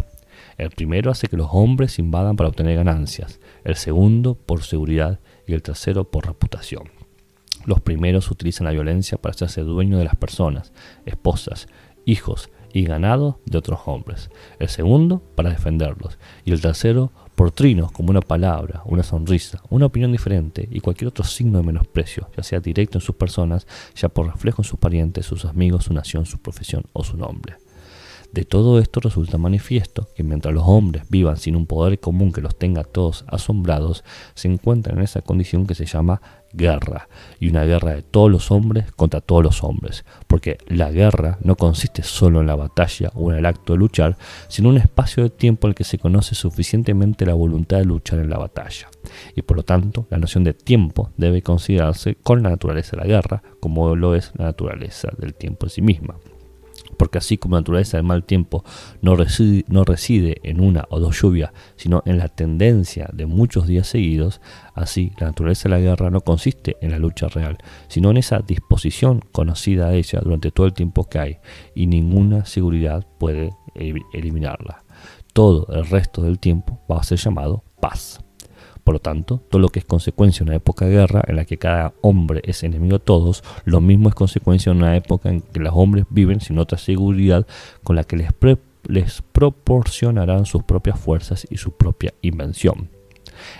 El primero hace que los hombres invadan para obtener ganancias, el segundo por seguridad y el tercero por reputación. Los primeros utilizan la violencia para hacerse dueño de las personas, esposas, hijos y ganado de otros hombres, el segundo para defenderlos y el tercero por trinos como una palabra, una sonrisa, una opinión diferente y cualquier otro signo de menosprecio, ya sea directo en sus personas, ya por reflejo en sus parientes, sus amigos, su nación, su profesión o su nombre. De todo esto resulta manifiesto que mientras los hombres vivan sin un poder común que los tenga todos asombrados, se encuentran en esa condición que se llama guerra, y una guerra de todos los hombres contra todos los hombres, porque la guerra no consiste solo en la batalla o en el acto de luchar, sino en un espacio de tiempo en el que se conoce suficientemente la voluntad de luchar en la batalla, y por lo tanto la noción de tiempo debe considerarse con la naturaleza de la guerra, como lo es la naturaleza del tiempo en sí misma porque así como la naturaleza del mal tiempo no reside, no reside en una o dos lluvias, sino en la tendencia de muchos días seguidos, así la naturaleza de la guerra no consiste en la lucha real, sino en esa disposición conocida a ella durante todo el tiempo que hay, y ninguna seguridad puede eliminarla. Todo el resto del tiempo va a ser llamado paz. Por lo tanto, todo lo que es consecuencia de una época de guerra en la que cada hombre es enemigo de todos, lo mismo es consecuencia de una época en que los hombres viven sin otra seguridad con la que les, les proporcionarán sus propias fuerzas y su propia invención.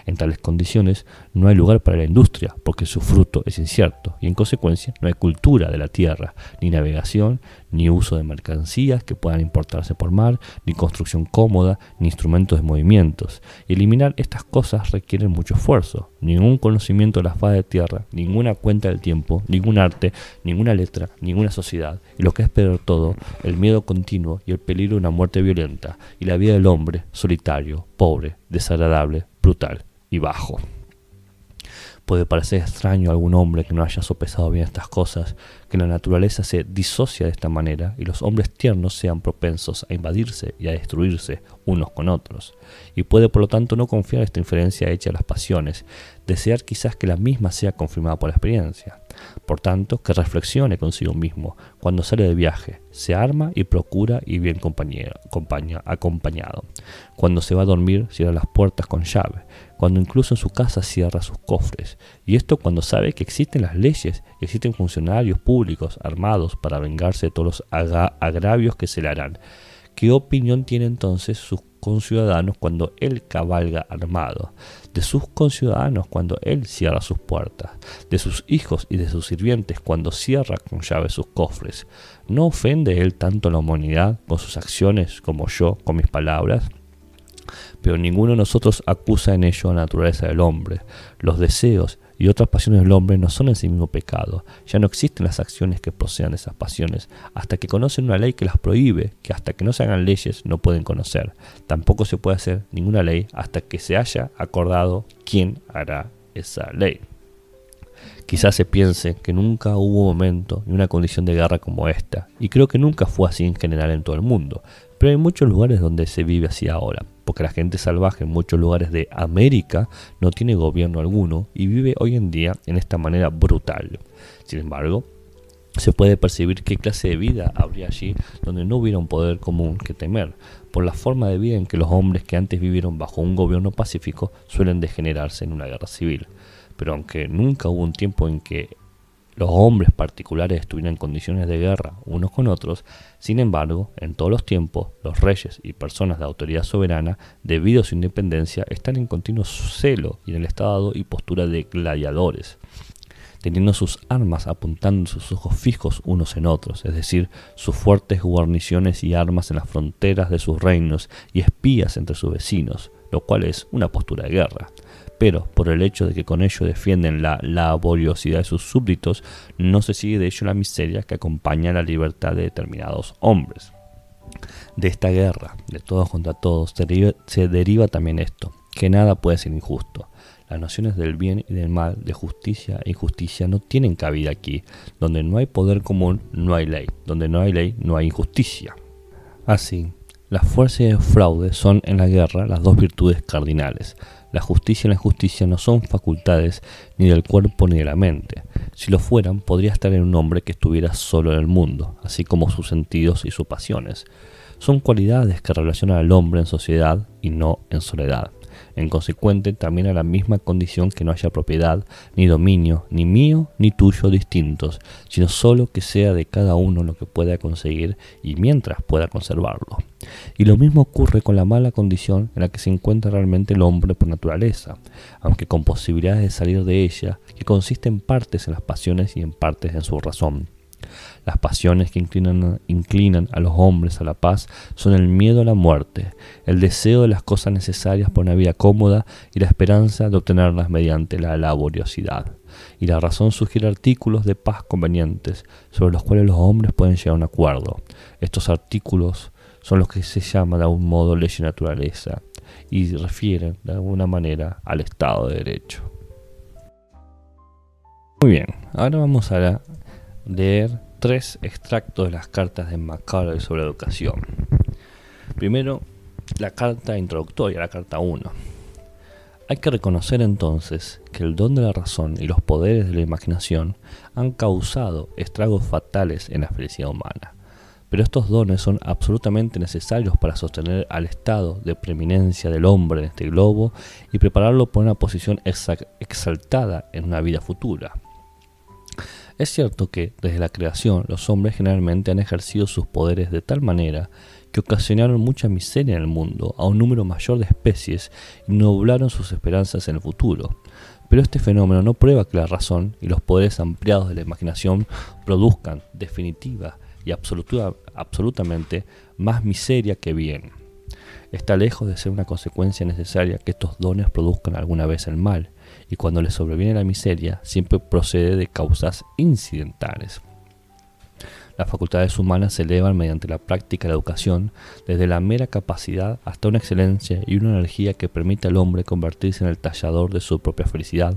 En tales condiciones no hay lugar para la industria, porque su fruto es incierto, y en consecuencia no hay cultura de la tierra, ni navegación, ni uso de mercancías que puedan importarse por mar, ni construcción cómoda, ni instrumentos de movimientos. Y eliminar estas cosas requiere mucho esfuerzo ningún conocimiento de la faz de tierra, ninguna cuenta del tiempo, ningún arte, ninguna letra, ninguna sociedad, y lo que es peor todo, el miedo continuo y el peligro de una muerte violenta, y la vida del hombre solitario, pobre, desagradable, brutal y bajo. Puede parecer extraño a algún hombre que no haya sopesado bien estas cosas, que la naturaleza se disocia de esta manera y los hombres tiernos sean propensos a invadirse y a destruirse unos con otros, y puede por lo tanto no confiar esta inferencia hecha a las pasiones, desear quizás que la misma sea confirmada por la experiencia. Por tanto, que reflexione consigo mismo cuando sale de viaje, se arma y procura y bien compañero, acompaña, acompañado. Cuando se va a dormir, cierra las puertas con llave, cuando incluso en su casa cierra sus cofres, y esto cuando sabe que existen las leyes existen funcionarios públicos armados para vengarse de todos los agravios que se le harán. ¿Qué opinión tiene entonces sus conciudadanos cuando él cabalga armado? De sus conciudadanos cuando él cierra sus puertas, de sus hijos y de sus sirvientes cuando cierra con llave sus cofres. ¿No ofende él tanto a la humanidad con sus acciones como yo con mis palabras? pero ninguno de nosotros acusa en ello a la naturaleza del hombre. Los deseos y otras pasiones del hombre no son en sí mismo pecado, ya no existen las acciones que posean esas pasiones, hasta que conocen una ley que las prohíbe, que hasta que no se hagan leyes no pueden conocer. Tampoco se puede hacer ninguna ley hasta que se haya acordado quién hará esa ley. Quizás se piense que nunca hubo momento ni una condición de guerra como esta, y creo que nunca fue así en general en todo el mundo, pero hay muchos lugares donde se vive así ahora que la gente salvaje en muchos lugares de América no tiene gobierno alguno y vive hoy en día en esta manera brutal. Sin embargo, se puede percibir qué clase de vida habría allí donde no hubiera un poder común que temer, por la forma de vida en que los hombres que antes vivieron bajo un gobierno pacífico suelen degenerarse en una guerra civil. Pero aunque nunca hubo un tiempo en que los hombres particulares estuvieron en condiciones de guerra unos con otros, sin embargo, en todos los tiempos, los reyes y personas de autoridad soberana, debido a su independencia, están en continuo celo y en el estado y postura de gladiadores, teniendo sus armas apuntando sus ojos fijos unos en otros, es decir, sus fuertes guarniciones y armas en las fronteras de sus reinos y espías entre sus vecinos, lo cual es una postura de guerra pero por el hecho de que con ello defienden la laboriosidad de sus súbditos, no se sigue de ello la miseria que acompaña la libertad de determinados hombres. De esta guerra, de todos contra todos, se deriva, también esto, que nada puede ser injusto. Las nociones del bien y del mal, de justicia e injusticia no tienen cabida aquí. Donde no hay poder común, no hay ley. Donde no hay ley, no hay injusticia. Así, las fuerzas y el fraude son en la guerra las dos virtudes cardinales. La justicia y la injusticia no son facultades ni del cuerpo ni de la mente. Si lo fueran, podría estar en un hombre que estuviera solo en el mundo, así como sus sentidos y sus pasiones. Son cualidades que relacionan al hombre en sociedad y no en soledad en consecuente también a la misma condición que no haya propiedad, ni dominio, ni mío, ni tuyo distintos, sino solo que sea de cada uno lo que pueda conseguir y mientras pueda conservarlo. Y lo mismo ocurre con la mala condición en la que se encuentra realmente el hombre por naturaleza, aunque con posibilidades de salir de ella, que consiste en partes en las pasiones y en partes en su razón. Las pasiones que inclinan, inclinan a los hombres a la paz son el miedo a la muerte, el deseo de las cosas necesarias por una vida cómoda y la esperanza de obtenerlas mediante la laboriosidad. Y la razón sugiere artículos de paz convenientes sobre los cuales los hombres pueden llegar a un acuerdo. Estos artículos son los que se llaman de un modo ley de naturaleza y refieren de alguna manera al Estado de Derecho. Muy bien, ahora vamos a leer tres extractos de las cartas de Macaulay sobre educación. Primero, la carta introductoria, la carta 1. Hay que reconocer entonces que el don de la razón y los poderes de la imaginación han causado estragos fatales en la felicidad humana, pero estos dones son absolutamente necesarios para sostener al estado de preeminencia del hombre en este globo y prepararlo por una posición exaltada en una vida futura. Es cierto que, desde la creación, los hombres generalmente han ejercido sus poderes de tal manera que ocasionaron mucha miseria en el mundo a un número mayor de especies y nublaron sus esperanzas en el futuro. Pero este fenómeno no prueba que la razón y los poderes ampliados de la imaginación produzcan definitiva y absolutamente más miseria que bien. Está lejos de ser una consecuencia necesaria que estos dones produzcan alguna vez el mal, y cuando le sobreviene la miseria siempre procede de causas incidentales. Las facultades humanas se elevan mediante la práctica de la educación, desde la mera capacidad hasta una excelencia y una energía que permite al hombre convertirse en el tallador de su propia felicidad.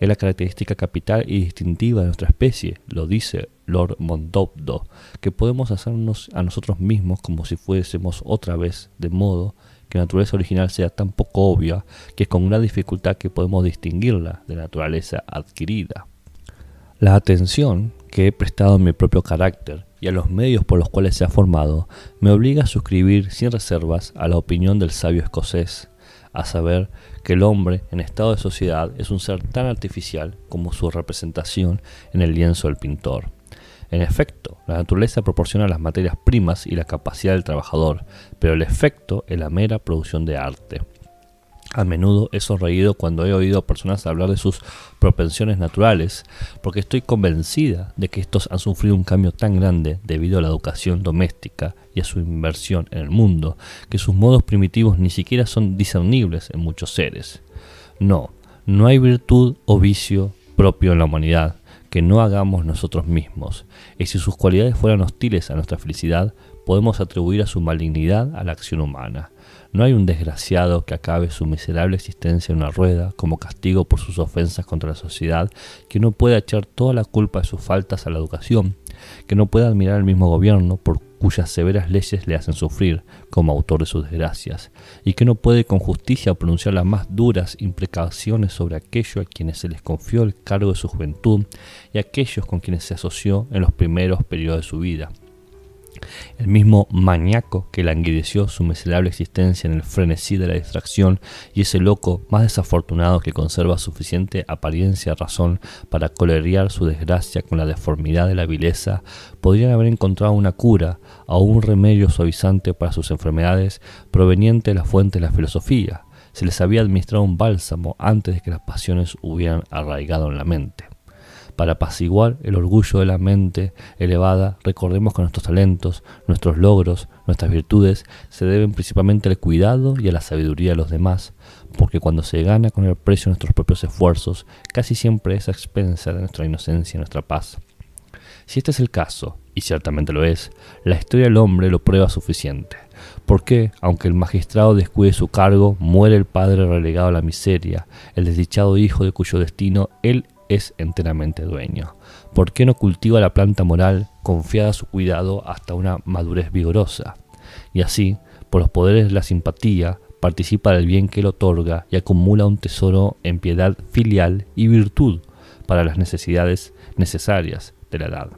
Es la característica capital y distintiva de nuestra especie, lo dice Lord Mondobdo, que podemos hacernos a nosotros mismos como si fuésemos otra vez, de modo que la naturaleza original sea tan poco obvia que es con una dificultad que podemos distinguirla de la naturaleza adquirida. La atención que he prestado a mi propio carácter y a los medios por los cuales se ha formado me obliga a suscribir sin reservas a la opinión del sabio escocés, a saber que el hombre en estado de sociedad es un ser tan artificial como su representación en el lienzo del pintor. En efecto, la naturaleza proporciona las materias primas y la capacidad del trabajador, pero el efecto es la mera producción de arte. A menudo he sonreído cuando he oído a personas hablar de sus propensiones naturales, porque estoy convencida de que estos han sufrido un cambio tan grande debido a la educación doméstica y a su inversión en el mundo, que sus modos primitivos ni siquiera son discernibles en muchos seres. No, no hay virtud o vicio propio en la humanidad, que no hagamos nosotros mismos, y si sus cualidades fueran hostiles a nuestra felicidad, podemos atribuir a su malignidad a la acción humana. No hay un desgraciado que acabe su miserable existencia en una rueda como castigo por sus ofensas contra la sociedad, que no pueda echar toda la culpa de sus faltas a la educación, que no puede admirar al mismo gobierno por cuyas severas leyes le hacen sufrir como autor de sus desgracias, y que no puede con justicia pronunciar las más duras imprecaciones sobre aquello a quienes se les confió el cargo de su juventud y aquellos con quienes se asoció en los primeros periodos de su vida, el mismo maníaco que languideció su miserable existencia en el frenesí de la distracción y ese loco más desafortunado que conserva suficiente apariencia razón para coleriar su desgracia con la deformidad de la vileza, podrían haber encontrado una cura o un remedio suavizante para sus enfermedades proveniente de la fuente de la filosofía. Se les había administrado un bálsamo antes de que las pasiones hubieran arraigado en la mente para apaciguar el orgullo de la mente elevada, recordemos que nuestros talentos, nuestros logros, nuestras virtudes se deben principalmente al cuidado y a la sabiduría de los demás, porque cuando se gana con el precio de nuestros propios esfuerzos, casi siempre es a expensa de nuestra inocencia y nuestra paz. Si este es el caso, y ciertamente lo es, la historia del hombre lo prueba suficiente, porque, aunque el magistrado descuide su cargo, muere el padre relegado a la miseria, el desdichado hijo de cuyo destino él es enteramente dueño? ¿Por qué no cultiva la planta moral confiada a su cuidado hasta una madurez vigorosa? Y así, por los poderes de la simpatía, participa del bien que le otorga y acumula un tesoro en piedad filial y virtud para las necesidades necesarias de la edad.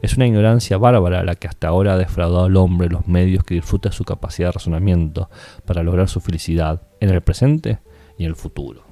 Es una ignorancia bárbara la que hasta ahora ha defraudado al hombre los medios que disfruta su capacidad de razonamiento para lograr su felicidad en el presente y en el futuro.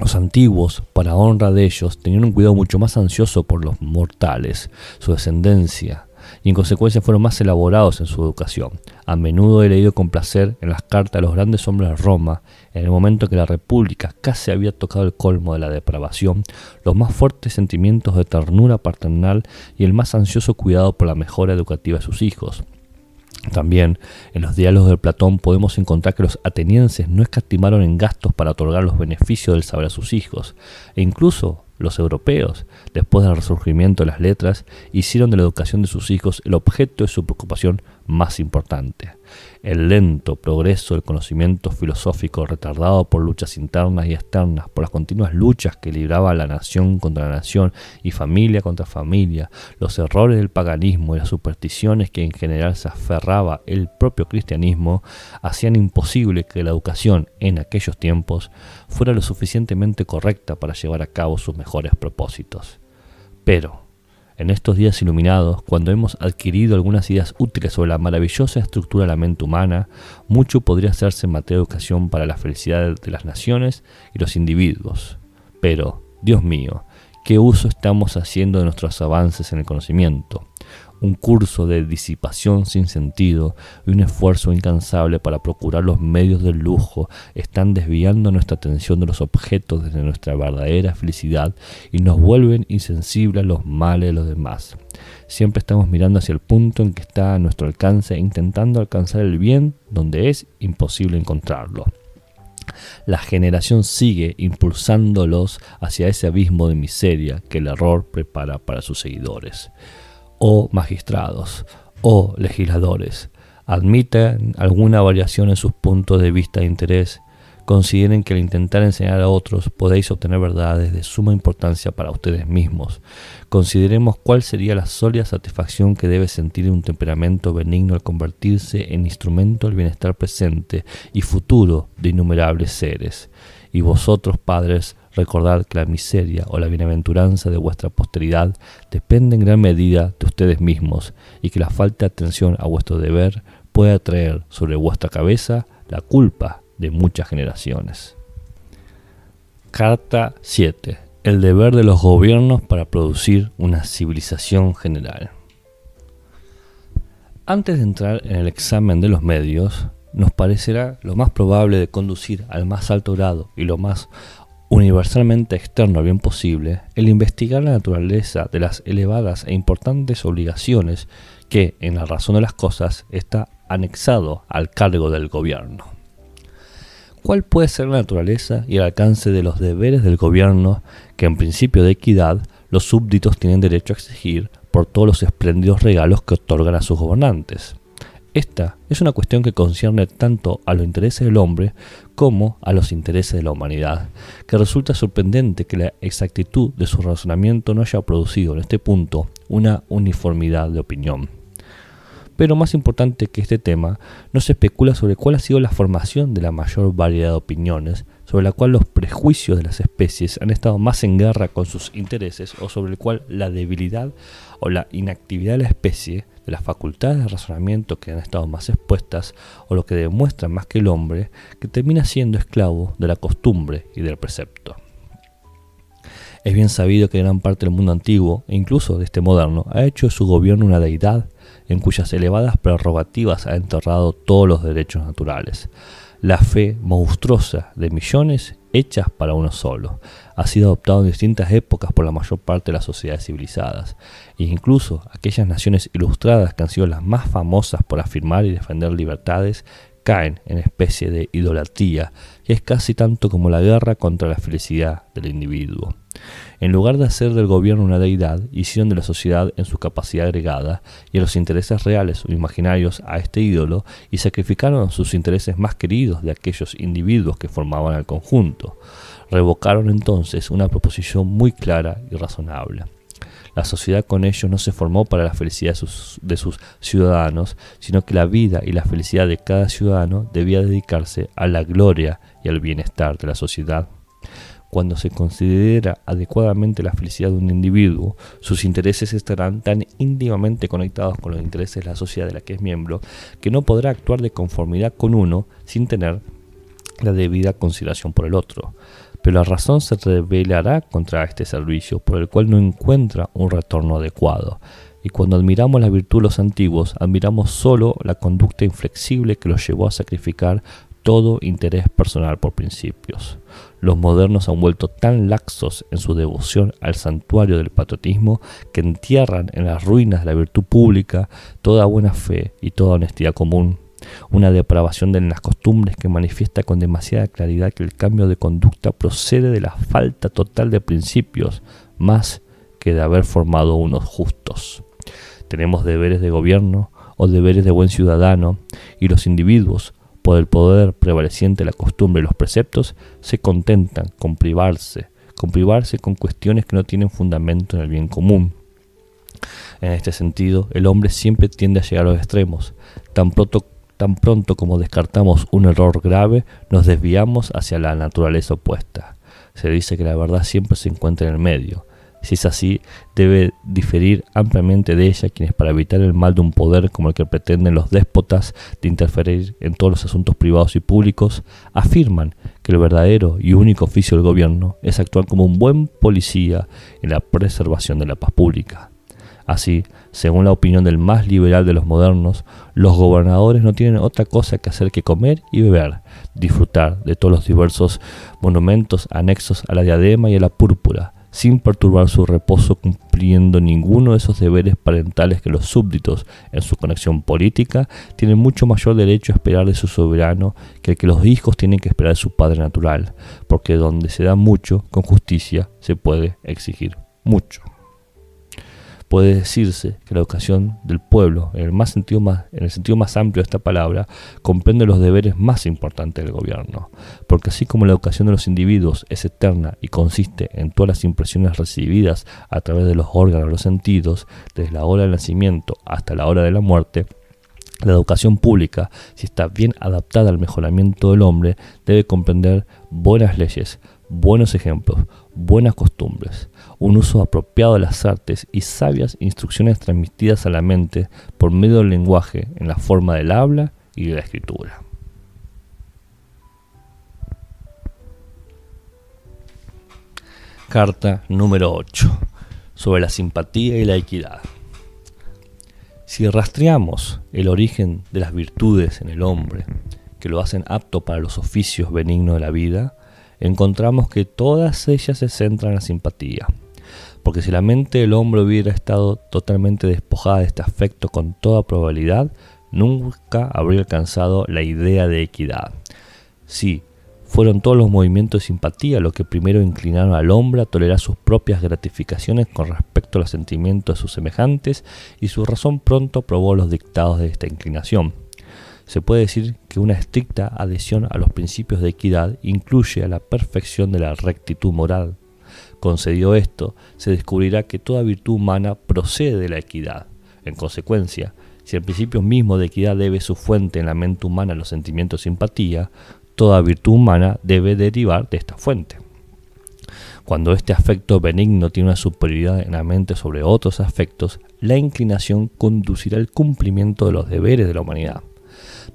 Los antiguos, para honra de ellos, tenían un cuidado mucho más ansioso por los mortales, su descendencia, y en consecuencia fueron más elaborados en su educación. A menudo he leído con placer en las cartas de los grandes hombres de Roma, en el momento en que la República casi había tocado el colmo de la depravación, los más fuertes sentimientos de ternura paternal y el más ansioso cuidado por la mejora educativa de sus hijos. También en los diálogos de Platón podemos encontrar que los atenienses no escatimaron en gastos para otorgar los beneficios del saber a sus hijos, e incluso los europeos, después del resurgimiento de las letras, hicieron de la educación de sus hijos el objeto de su preocupación más importante. El lento progreso del conocimiento filosófico, retardado por luchas internas y externas, por las continuas luchas que libraba la nación contra la nación y familia contra familia, los errores del paganismo y las supersticiones que en general se aferraba el propio cristianismo, hacían imposible que la educación en aquellos tiempos fuera lo suficientemente correcta para llevar a cabo sus mejores propósitos. Pero, en estos días iluminados, cuando hemos adquirido algunas ideas útiles sobre la maravillosa estructura de la mente humana, mucho podría hacerse en materia de educación para la felicidad de las naciones y los individuos. Pero, Dios mío, ¿qué uso estamos haciendo de nuestros avances en el conocimiento? un curso de disipación sin sentido y un esfuerzo incansable para procurar los medios del lujo están desviando nuestra atención de los objetos desde nuestra verdadera felicidad y nos vuelven insensibles a los males de los demás. Siempre estamos mirando hacia el punto en que está a nuestro alcance, intentando alcanzar el bien donde es imposible encontrarlo. La generación sigue impulsándolos hacia ese abismo de miseria que el error prepara para sus seguidores o magistrados o legisladores admiten alguna variación en sus puntos de vista e interés, consideren que al intentar enseñar a otros podéis obtener verdades de suma importancia para ustedes mismos. Consideremos cuál sería la sólida satisfacción que debe sentir un temperamento benigno al convertirse en instrumento del bienestar presente y futuro de innumerables seres. Y vosotros, padres, Recordad que la miseria o la bienaventuranza de vuestra posteridad depende en gran medida de ustedes mismos y que la falta de atención a vuestro deber puede traer sobre vuestra cabeza la culpa de muchas generaciones. Carta 7. El deber de los gobiernos para producir una civilización general. Antes de entrar en el examen de los medios, nos parecerá lo más probable de conducir al más alto grado y lo más universalmente externo al bien posible, el investigar la naturaleza de las elevadas e importantes obligaciones que, en la razón de las cosas, está anexado al cargo del gobierno. ¿Cuál puede ser la naturaleza y el alcance de los deberes del gobierno que, en principio de equidad, los súbditos tienen derecho a exigir por todos los espléndidos regalos que otorgan a sus gobernantes? Esta es una cuestión que concierne tanto a los intereses del hombre como a los intereses de la humanidad, que resulta sorprendente que la exactitud de su razonamiento no haya producido en este punto una uniformidad de opinión. Pero más importante que este tema, no se especula sobre cuál ha sido la formación de la mayor variedad de opiniones, sobre la cual los prejuicios de las especies han estado más en guerra con sus intereses o sobre el cual la debilidad o la inactividad de la especie las facultades de razonamiento que han estado más expuestas o lo que demuestran más que el hombre, que termina siendo esclavo de la costumbre y del precepto. Es bien sabido que gran parte del mundo antiguo, e incluso de este moderno, ha hecho de su gobierno una deidad en cuyas elevadas prerrogativas ha enterrado todos los derechos naturales. La fe monstruosa de millones hechas para uno solo. Ha sido adoptado en distintas épocas por la mayor parte de las sociedades civilizadas, e incluso aquellas naciones ilustradas que han sido las más famosas por afirmar y defender libertades caen en especie de idolatría, que es casi tanto como la guerra contra la felicidad del individuo. En lugar de hacer del gobierno una deidad, hicieron de la sociedad en su capacidad agregada y a los intereses reales o imaginarios a este ídolo y sacrificaron sus intereses más queridos de aquellos individuos que formaban el conjunto. Revocaron entonces una proposición muy clara y razonable. La sociedad con ellos no se formó para la felicidad de sus, de sus, ciudadanos, sino que la vida y la felicidad de cada ciudadano debía dedicarse a la gloria y al bienestar de la sociedad cuando se considera adecuadamente la felicidad de un individuo, sus intereses estarán tan íntimamente conectados con los intereses de la sociedad de la que es miembro, que no podrá actuar de conformidad con uno sin tener la debida consideración por el otro. Pero la razón se rebelará contra este servicio, por el cual no encuentra un retorno adecuado. Y cuando admiramos la virtud de los antiguos, admiramos solo la conducta inflexible que los llevó a sacrificar todo interés personal por principios los modernos han vuelto tan laxos en su devoción al santuario del patriotismo que entierran en las ruinas de la virtud pública toda buena fe y toda honestidad común. Una depravación de las costumbres que manifiesta con demasiada claridad que el cambio de conducta procede de la falta total de principios, más que de haber formado unos justos. Tenemos deberes de gobierno o deberes de buen ciudadano y los individuos por el poder prevaleciente de la costumbre y los preceptos, se contentan con privarse, con privarse con cuestiones que no tienen fundamento en el bien común. En este sentido, el hombre siempre tiende a llegar a los extremos. Tan pronto, tan pronto como descartamos un error grave, nos desviamos hacia la naturaleza opuesta. Se dice que la verdad siempre se encuentra en el medio, si es así, debe diferir ampliamente de ella quienes para evitar el mal de un poder como el que pretenden los déspotas de interferir en todos los asuntos privados y públicos, afirman que el verdadero y único oficio del gobierno es actuar como un buen policía en la preservación de la paz pública. Así, según la opinión del más liberal de los modernos, los gobernadores no tienen otra cosa que hacer que comer y beber, disfrutar de todos los diversos monumentos anexos a la diadema y a la púrpura, sin perturbar su reposo cumpliendo ninguno de esos deberes parentales que los súbditos, en su conexión política, tienen mucho mayor derecho a esperar de su soberano que el que los hijos tienen que esperar de su padre natural, porque donde se da mucho, con justicia se puede exigir mucho puede decirse que la educación del pueblo, en el, más sentido más, sentido más amplio de esta palabra, comprende los deberes más importantes del gobierno, porque así como la educación de los individuos es eterna y consiste en todas las impresiones recibidas a través de los órganos, de los sentidos, desde la hora del nacimiento hasta la hora de la muerte, la educación pública, si está bien adaptada al mejoramiento del hombre, debe comprender buenas leyes, buenos ejemplos, buenas costumbres, un uso apropiado de las artes y sabias instrucciones transmitidas a la mente por medio del lenguaje en la forma del habla y de la escritura. Carta número 8 sobre la simpatía y la equidad. Si rastreamos el origen de las virtudes en el hombre, que lo hacen apto para los oficios benignos de la vida, encontramos que todas ellas se centran en la simpatía. Porque si la mente del hombre hubiera estado totalmente despojada de este afecto con toda probabilidad, nunca habría alcanzado la idea de equidad. Sí, fueron todos los movimientos de simpatía los que primero inclinaron al hombre a tolerar sus propias gratificaciones con respecto a los sentimientos de sus semejantes y su razón pronto probó los dictados de esta inclinación se puede decir que una estricta adhesión a los principios de equidad incluye a la perfección de la rectitud moral. Concedido esto, se descubrirá que toda virtud humana procede de la equidad. En consecuencia, si el principio mismo de equidad debe su fuente en la mente humana a los sentimientos de simpatía, toda virtud humana debe derivar de esta fuente. Cuando este afecto benigno tiene una superioridad en la mente sobre otros afectos, la inclinación conducirá al cumplimiento de los deberes de la humanidad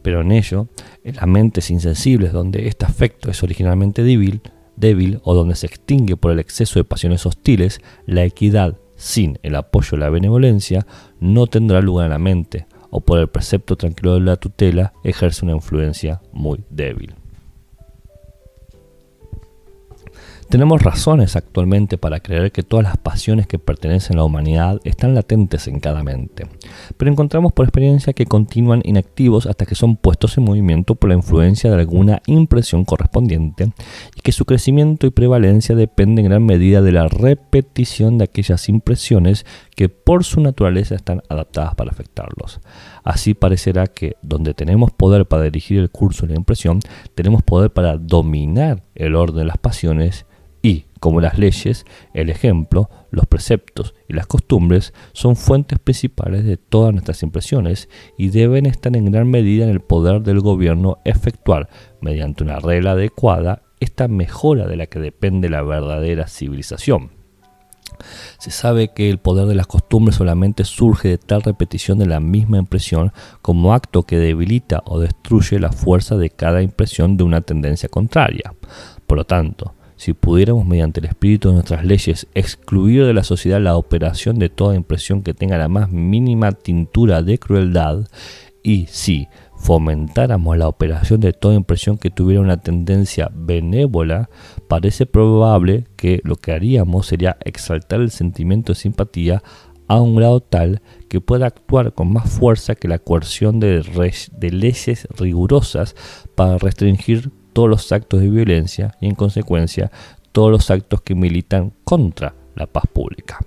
pero en ello, en las mentes insensibles donde este afecto es originalmente débil, débil o donde se extingue por el exceso de pasiones hostiles, la equidad sin el apoyo de la benevolencia no tendrá lugar en la mente, o por el precepto tranquilo de la tutela ejerce una influencia muy débil. Tenemos razones actualmente para creer que todas las pasiones que pertenecen a la humanidad están latentes en cada mente, pero encontramos por experiencia que continúan inactivos hasta que son puestos en movimiento por la influencia de alguna impresión correspondiente y que su crecimiento y prevalencia depende en gran medida de la repetición de aquellas impresiones que por su naturaleza están adaptadas para afectarlos. Así parecerá que donde tenemos poder para dirigir el curso de la impresión, tenemos poder para dominar el orden de las pasiones y, como las leyes, el ejemplo, los preceptos y las costumbres son fuentes principales de todas nuestras impresiones y deben estar en gran medida en el poder del gobierno efectuar, mediante una regla adecuada, esta mejora de la que depende la verdadera civilización. Se sabe que el poder de las costumbres solamente surge de tal repetición de la misma impresión como acto que debilita o destruye la fuerza de cada impresión de una tendencia contraria. Por lo tanto, si pudiéramos mediante el espíritu de nuestras leyes excluir de la sociedad la operación de toda impresión que tenga la más mínima tintura de crueldad, y si fomentáramos la operación de toda impresión que tuviera una tendencia benévola, parece probable que lo que haríamos sería exaltar el sentimiento de simpatía a un grado tal que pueda actuar con más fuerza que la coerción de, de leyes rigurosas para restringir todos los actos de violencia y en consecuencia todos los actos que militan contra la paz pública.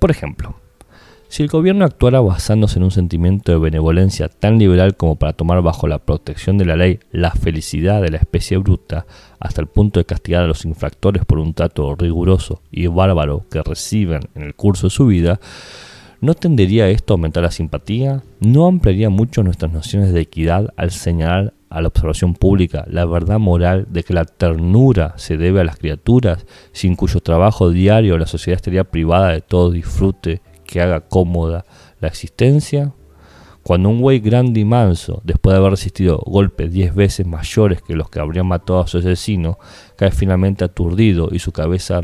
Por ejemplo, si el gobierno actuara basándose en un sentimiento de benevolencia tan liberal como para tomar bajo la protección de la ley la felicidad de la especie bruta, hasta el punto de castigar a los infractores por un trato riguroso y bárbaro que reciben en el curso de su vida, ¿no tendería esto a aumentar la simpatía? ¿No ampliaría mucho nuestras nociones de equidad al señalar a la observación pública la verdad moral de que la ternura se debe a las criaturas, sin cuyo trabajo diario la sociedad estaría privada de todo disfrute que haga cómoda la existencia? Cuando un güey grande y manso, después de haber resistido golpes diez veces mayores que los que habrían matado a su asesino, cae finalmente aturdido y su cabeza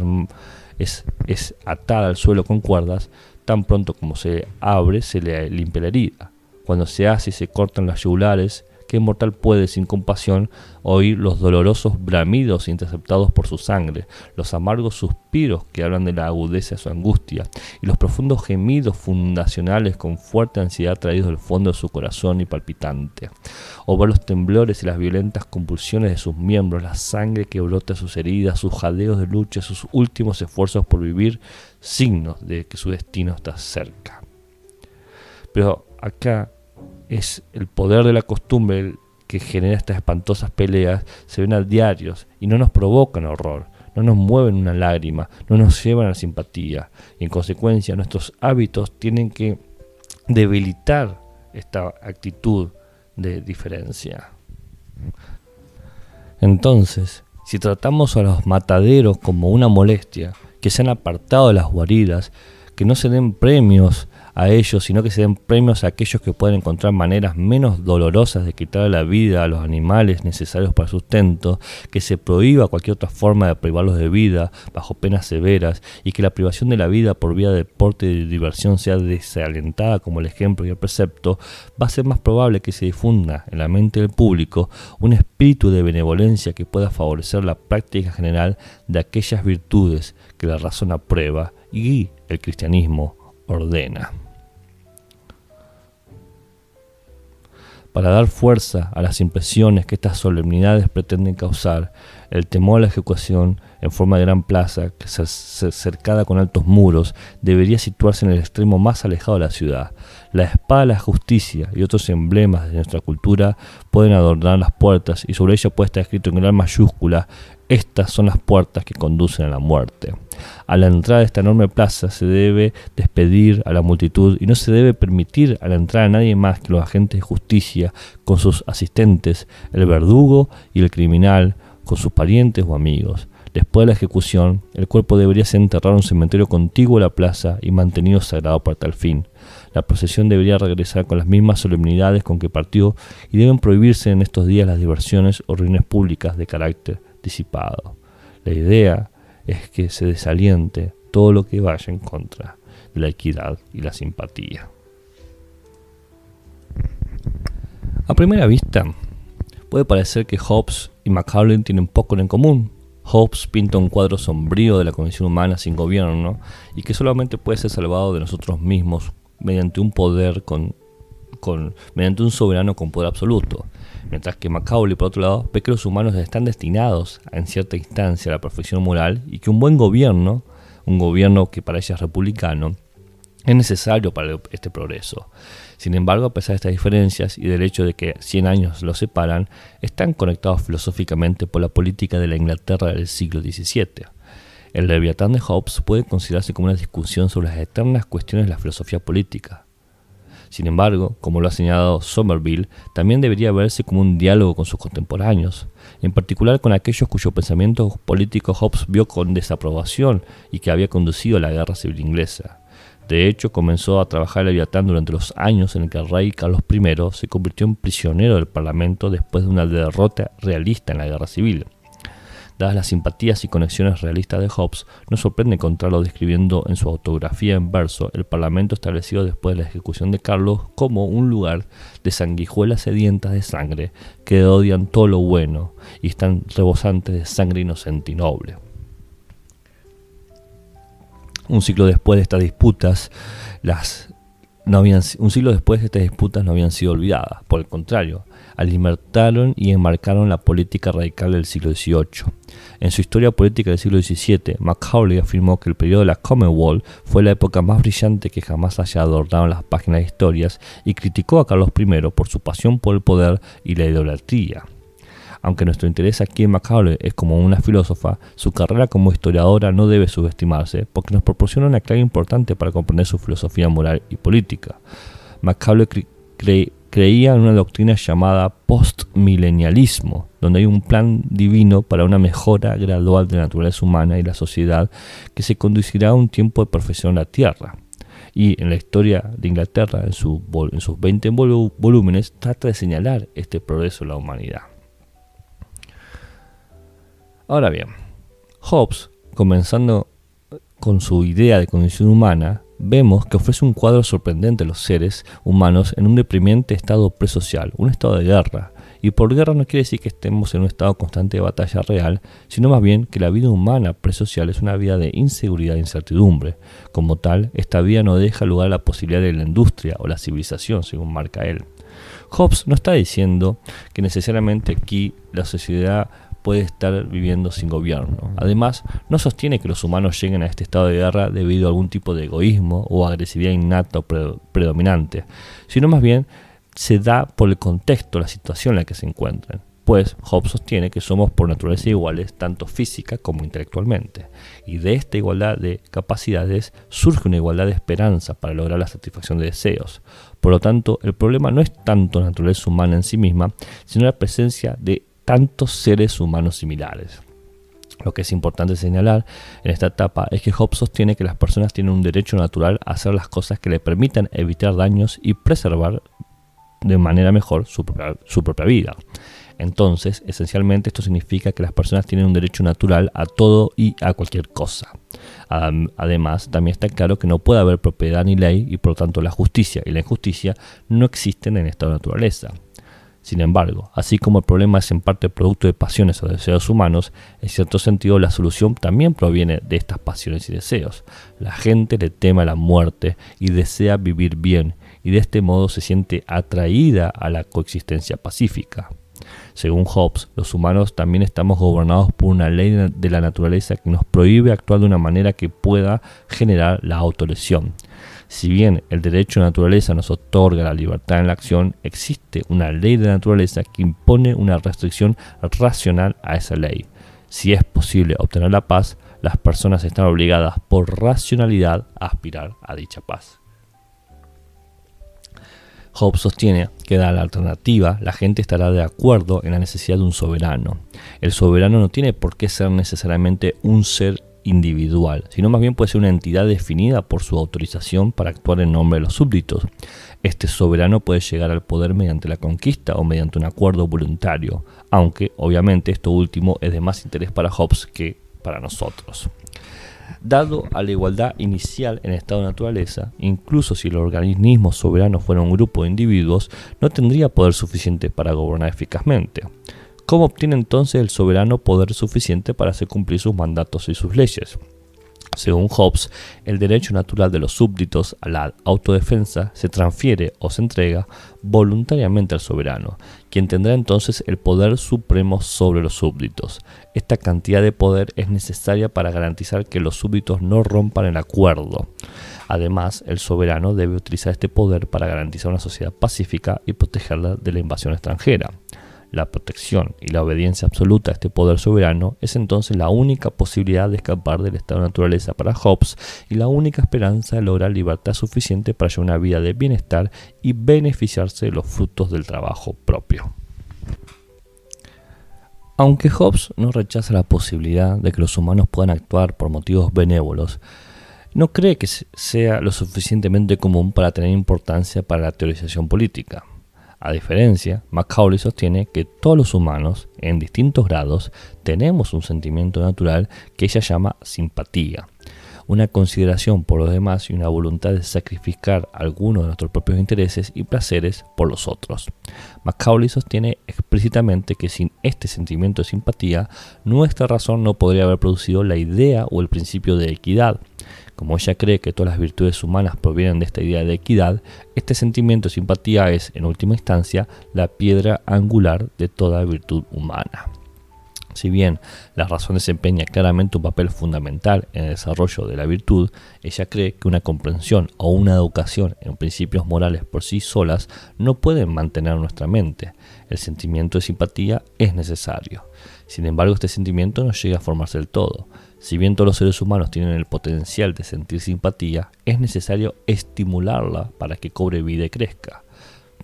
es, es atada al suelo con cuerdas, tan pronto como se abre se le limpia la herida. Cuando se hace y se cortan las yugulares, ¿Qué mortal puede sin compasión oír los dolorosos bramidos interceptados por su sangre, los amargos suspiros que hablan de la agudeza de su angustia y los profundos gemidos fundacionales con fuerte ansiedad traídos del fondo de su corazón y palpitante, o ver los temblores y las violentas convulsiones de sus miembros, la sangre que brota de sus heridas, sus jadeos de lucha, sus últimos esfuerzos por vivir, signos de que su destino está cerca. Pero acá es el poder de la costumbre que genera estas espantosas peleas, se ven a diarios y no nos provocan horror, no nos mueven una lágrima, no nos llevan a la simpatía. Y en consecuencia nuestros hábitos tienen que debilitar esta actitud de diferencia. Entonces, si tratamos a los mataderos como una molestia, que se han apartado de las guaridas, que no se den premios a ellos, sino que se den premios a aquellos que puedan encontrar maneras menos dolorosas de quitar la vida a los animales necesarios para sustento, que se prohíba cualquier otra forma de privarlos de vida bajo penas severas y que la privación de la vida por vía de deporte y diversión sea desalentada como el ejemplo y el precepto, va a ser más probable que se difunda en la mente del público un espíritu de benevolencia que pueda favorecer la práctica general de aquellas virtudes que la razón aprueba y el cristianismo ordena. Para dar fuerza a las impresiones que estas solemnidades pretenden causar, el temor a la ejecución en forma de gran plaza, que cercada con altos muros, debería situarse en el extremo más alejado de la ciudad. La espada la justicia y otros emblemas de nuestra cultura pueden adornar las puertas y sobre ella puede estar escrito en gran mayúscula estas son las puertas que conducen a la muerte. A la entrada de esta enorme plaza se debe despedir a la multitud y no se debe permitir a la entrada a nadie más que los agentes de justicia con sus asistentes, el verdugo y el criminal con sus parientes o amigos. Después de la ejecución, el cuerpo debería ser enterrado en un cementerio contiguo a la plaza y mantenido sagrado para tal fin. La procesión debería regresar con las mismas solemnidades con que partió y deben prohibirse en estos días las diversiones o reuniones públicas de carácter la idea es que se desaliente todo lo que vaya en contra de la equidad y la simpatía. A primera vista, puede parecer que Hobbes y McCarlin tienen poco en común. Hobbes pinta un cuadro sombrío de la condición humana sin gobierno y que solamente puede ser salvado de nosotros mismos mediante un poder con con, mediante un soberano con poder absoluto. Mientras que Macaulay, por otro lado, ve que los humanos están destinados en cierta instancia a la perfección moral y que un buen gobierno, un gobierno que para ella es republicano, es necesario para este progreso. Sin embargo, a pesar de estas diferencias y del hecho de que 100 años los separan, están conectados filosóficamente por la política de la Inglaterra del siglo XVII. El Leviatán de Hobbes puede considerarse como una discusión sobre las eternas cuestiones de la filosofía política. Sin embargo, como lo ha señalado Somerville, también debería verse como un diálogo con sus contemporáneos, en particular con aquellos cuyos pensamientos políticos Hobbes vio con desaprobación y que había conducido a la guerra civil inglesa. De hecho, comenzó a trabajar el Leviatán durante los años en el que el rey Carlos I se convirtió en prisionero del Parlamento después de una derrota realista en la guerra civil. Dadas las simpatías y conexiones realistas de Hobbes, no sorprende encontrarlo describiendo en su autografía en verso el Parlamento establecido después de la ejecución de Carlos como un lugar de sanguijuelas sedientas de sangre que odian todo lo bueno y están rebosantes de sangre inocente y noble. Un siglo después de estas disputas, las no habían, un siglo después estas disputas no habían sido olvidadas. Por el contrario, alimentaron y enmarcaron la política radical del siglo XVIII. En su historia política del siglo XVII, Macaulay afirmó que el periodo de la Commonwealth fue la época más brillante que jamás haya adornado las páginas de historias y criticó a Carlos I por su pasión por el poder y la idolatría. Aunque nuestro interés aquí en Macaulay es como una filósofa, su carrera como historiadora no debe subestimarse porque nos proporciona una clave importante para comprender su filosofía moral y política. Macaulay cree creía en una doctrina llamada postmilenialismo, donde hay un plan divino para una mejora gradual de la naturaleza humana y la sociedad que se conducirá a un tiempo de perfección en la Tierra. Y en la historia de Inglaterra, en, sus 20 volúmenes, trata de señalar este progreso de la humanidad. Ahora bien, Hobbes, comenzando con su idea de condición humana, vemos que ofrece un cuadro sorprendente a los seres humanos en un deprimente estado presocial, un estado de guerra. Y por guerra no quiere decir que estemos en un estado constante de batalla real, sino más bien que la vida humana presocial es una vida de inseguridad e incertidumbre. Como tal, esta vida no deja lugar a la posibilidad de la industria o la civilización, según marca él. Hobbes no está diciendo que necesariamente aquí la sociedad puede estar viviendo sin gobierno. Además, no sostiene que los humanos lleguen a este estado de guerra debido a algún tipo de egoísmo o agresividad innata o predominante, sino más bien se da por el contexto, la situación en la que se encuentran. Pues Hobbes sostiene que somos por naturaleza iguales tanto física como intelectualmente, y de esta igualdad de capacidades surge una igualdad de esperanza para lograr la satisfacción de deseos. Por lo tanto, el problema no es tanto la naturaleza humana en sí misma, sino la presencia de tantos seres humanos similares. Lo que es importante señalar en esta etapa es que Hobbes sostiene que las personas tienen un derecho natural a hacer las cosas que le permitan evitar daños y preservar de manera mejor su propia, vida. Entonces, esencialmente esto significa que las personas tienen un derecho natural a todo y a cualquier cosa. Además, también está claro que no puede haber propiedad ni ley y por lo tanto la justicia y la injusticia no existen en esta naturaleza. Sin embargo, así como el problema es en parte producto de pasiones o deseos humanos, en cierto sentido la solución también proviene de estas pasiones y deseos. La gente le teme a la muerte y desea vivir bien, y de este modo se siente atraída a la coexistencia pacífica. Según Hobbes, los humanos también estamos gobernados por una ley de la naturaleza que nos prohíbe actuar de una manera que pueda generar la autolesión. Si bien el derecho de naturaleza nos otorga la libertad en la acción, existe una ley de naturaleza que impone una restricción racional a esa ley. Si es posible obtener la paz, las personas están obligadas por racionalidad a aspirar a dicha paz. Hobbes sostiene que da la alternativa, la gente estará de acuerdo en la necesidad de un soberano. El soberano no tiene por qué ser necesariamente un ser individual, sino más bien puede ser una entidad definida por su autorización para actuar en nombre de los súbditos. Este soberano puede llegar al poder mediante la conquista o mediante un acuerdo voluntario, aunque obviamente esto último es de más interés para Hobbes que para nosotros. Dado a la igualdad inicial en estado de naturaleza, incluso si el organismo soberano fuera un grupo de individuos, no tendría poder suficiente para gobernar eficazmente. ¿Cómo obtiene entonces el soberano poder suficiente para hacer cumplir sus mandatos y sus leyes? Según Hobbes, el derecho natural de los súbditos a la autodefensa se transfiere o se entrega voluntariamente al soberano, quien tendrá entonces el poder supremo sobre los súbditos. Esta cantidad de poder es necesaria para garantizar que los súbditos no rompan el acuerdo. Además, el soberano debe utilizar este poder para garantizar una sociedad pacífica y protegerla de la invasión extranjera. La protección y la obediencia absoluta a este poder soberano es entonces la única posibilidad de escapar del estado de naturaleza para Hobbes y la única esperanza de lograr libertad suficiente para llevar una vida de bienestar y beneficiarse de los frutos del trabajo propio. Aunque Hobbes no rechaza la posibilidad de que los humanos puedan actuar por motivos benévolos, no cree que sea lo suficientemente común para tener importancia para la teorización política. A diferencia, Macaulay sostiene que todos los humanos, en distintos grados, tenemos un sentimiento natural que ella llama simpatía, una consideración por los demás y una voluntad de sacrificar algunos de nuestros propios intereses y placeres por los otros. Macaulay sostiene explícitamente que sin este sentimiento de simpatía, nuestra razón no podría haber producido la idea o el principio de equidad, como ella cree que todas las virtudes humanas provienen de esta idea de equidad, este sentimiento de simpatía es, en última instancia, la piedra angular de toda virtud humana. Si bien la razón desempeña claramente un papel fundamental en el desarrollo de la virtud, ella cree que una comprensión o una educación en principios morales por sí solas no pueden mantener nuestra mente. El sentimiento de simpatía es necesario. Sin embargo, este sentimiento no llega a formarse del todo. Si bien todos los seres humanos tienen el potencial de sentir simpatía, es necesario estimularla para que cobre vida y crezca.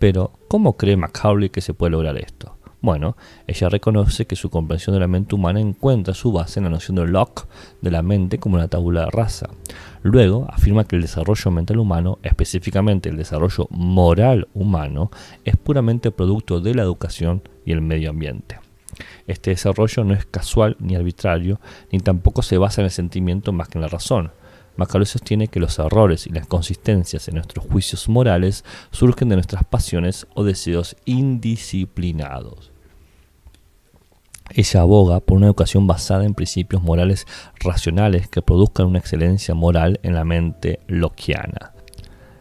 Pero, ¿cómo cree Macaulay que se puede lograr esto? Bueno, ella reconoce que su comprensión de la mente humana encuentra su base en la noción de Locke de la mente como una tabula rasa. Luego, afirma que el desarrollo mental humano, específicamente el desarrollo moral humano, es puramente producto de la educación y el medio ambiente. Este desarrollo no es casual ni arbitrario, ni tampoco se basa en el sentimiento más que en la razón. Macaulay sostiene que los errores y las consistencias en nuestros juicios morales surgen de nuestras pasiones o deseos indisciplinados. Ella aboga por una educación basada en principios morales racionales que produzcan una excelencia moral en la mente loquiana.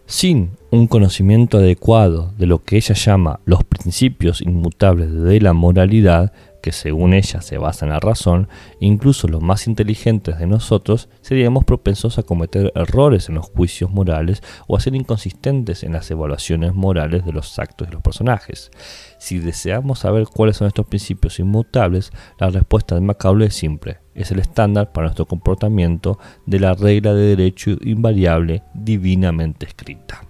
Sin un conocimiento adecuado de lo que ella llama los principios inmutables de la moralidad, que según ella se basa en la razón, incluso los más inteligentes de nosotros seríamos propensos a cometer errores en los juicios morales o a ser inconsistentes en las evaluaciones morales de los actos de los personajes. Si deseamos saber cuáles son estos principios inmutables, la respuesta de Macaulay es simple. Es el estándar para nuestro comportamiento de la regla de derecho invariable divinamente escrita.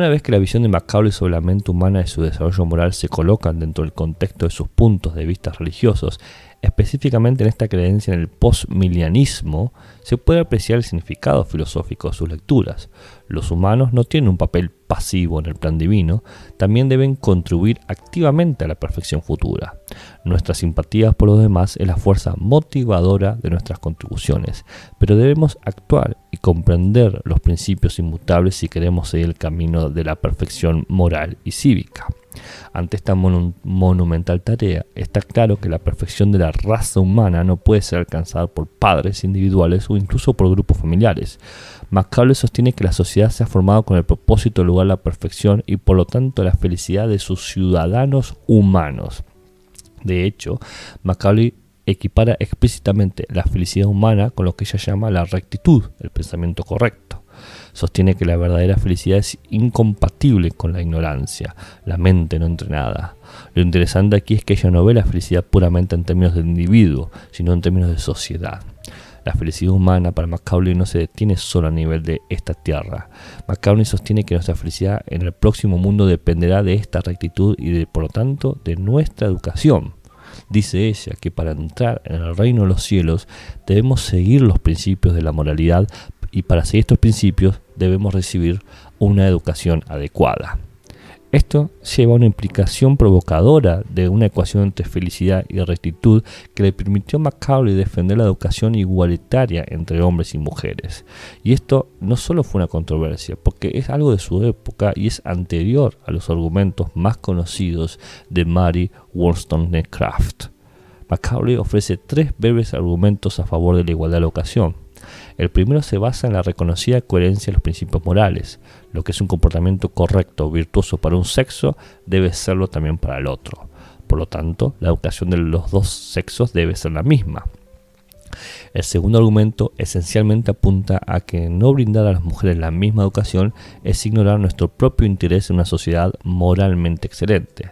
Una vez que la visión de Macaulay sobre la mente humana y su desarrollo moral se colocan dentro del contexto de sus puntos de vista religiosos Específicamente en esta creencia en el postmilianismo se puede apreciar el significado filosófico de sus lecturas. Los humanos no tienen un papel pasivo en el plan divino, también deben contribuir activamente a la perfección futura. Nuestras simpatías por los demás es la fuerza motivadora de nuestras contribuciones, pero debemos actuar y comprender los principios inmutables si queremos seguir el camino de la perfección moral y cívica. Ante esta monumental tarea, está claro que la perfección de la raza humana no puede ser alcanzada por padres individuales o incluso por grupos familiares. Macaulay sostiene que la sociedad se ha formado con el propósito de lograr la perfección y por lo tanto la felicidad de sus ciudadanos humanos. De hecho, Macaulay equipara explícitamente la felicidad humana con lo que ella llama la rectitud, el pensamiento correcto sostiene que la verdadera felicidad es incompatible con la ignorancia, la mente no entrenada. Lo interesante aquí es que ella no ve la felicidad puramente en términos de individuo, sino en términos de sociedad. La felicidad humana para Macaulay no se detiene solo a nivel de esta tierra. Macaulay sostiene que nuestra felicidad en el próximo mundo dependerá de esta rectitud y de, por lo tanto de nuestra educación. Dice ella que para entrar en el reino de los cielos debemos seguir los principios de la moralidad y para seguir estos principios debemos recibir una educación adecuada. Esto lleva a una implicación provocadora de una ecuación entre felicidad y rectitud que le permitió a Macaulay defender la educación igualitaria entre hombres y mujeres. Y esto no solo fue una controversia, porque es algo de su época y es anterior a los argumentos más conocidos de Mary Wollstonecraft. Macaulay ofrece tres breves argumentos a favor de la igualdad de la educación el primero se basa en la reconocida coherencia de los principios morales. Lo que es un comportamiento correcto o virtuoso para un sexo debe serlo también para el otro. Por lo tanto, la educación de los dos sexos debe ser la misma. El segundo argumento esencialmente apunta a que no brindar a las mujeres la misma educación es ignorar nuestro propio interés en una sociedad moralmente excelente.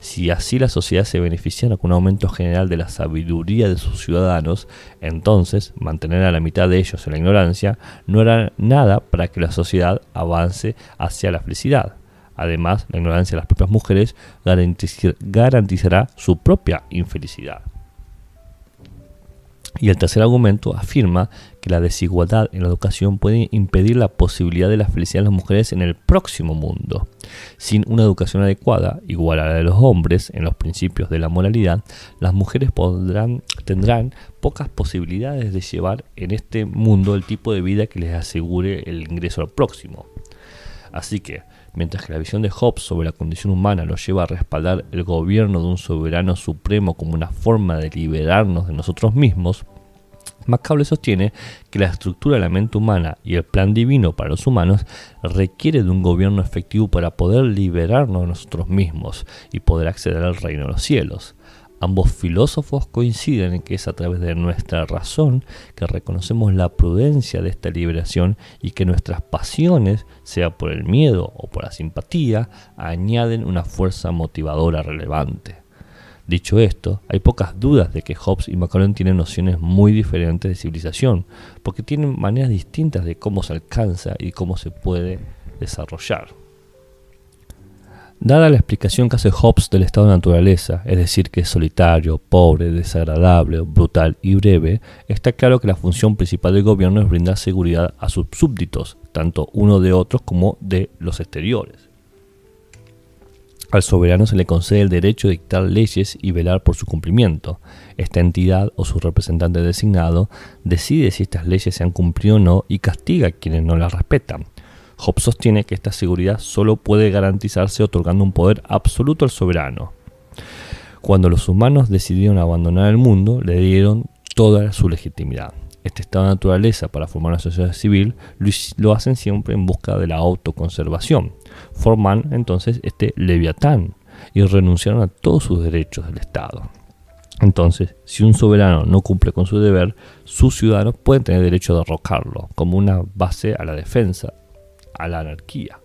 Si así la sociedad se beneficia con un aumento general de la sabiduría de sus ciudadanos, entonces mantener a la mitad de ellos en la ignorancia no hará nada para que la sociedad avance hacia la felicidad. Además, la ignorancia de las propias mujeres garantizará su propia infelicidad. Y el tercer argumento afirma que la desigualdad en la educación puede impedir la posibilidad de la felicidad de las mujeres en el próximo mundo. Sin una educación adecuada, igual a la de los hombres en los principios de la moralidad, las mujeres tendrán pocas posibilidades de llevar en este mundo el tipo de vida que les asegure el ingreso al próximo. Así que, Mientras que la visión de Hobbes sobre la condición humana lo lleva a respaldar el gobierno de un soberano supremo como una forma de liberarnos de nosotros mismos, Macaulay sostiene que la estructura de la mente humana y el plan divino para los humanos requiere de un gobierno efectivo para poder liberarnos de nosotros mismos y poder acceder al reino de los cielos. Ambos filósofos coinciden en que es a través de nuestra razón que reconocemos la prudencia de esta liberación y que nuestras pasiones, sea por el miedo o por la simpatía, añaden una fuerza motivadora relevante. Dicho esto, hay pocas dudas de que Hobbes y Macaulay tienen nociones muy diferentes de civilización, porque tienen maneras distintas de cómo se alcanza y cómo se puede desarrollar. Dada la explicación que hace Hobbes del estado de naturaleza, es decir, que es solitario, pobre, desagradable, brutal y breve, está claro que la función principal del gobierno es brindar seguridad a sus súbditos, tanto uno de otros como de los exteriores. Al soberano se le concede el derecho de dictar leyes y velar por su cumplimiento. Esta entidad o su representante designado decide si estas leyes se han cumplido o no y castiga a quienes no las respetan. Hobbes sostiene que esta seguridad solo puede garantizarse otorgando un poder absoluto al soberano. Cuando los humanos decidieron abandonar el mundo, le dieron toda su legitimidad. Este estado de naturaleza para formar una sociedad civil lo hacen siempre en busca de la autoconservación. Forman entonces este leviatán y renunciaron a todos sus derechos del Estado. Entonces, si un soberano no cumple con su deber, sus ciudadanos pueden tener derecho a derrocarlo, como una base a la defensa a la anarquía.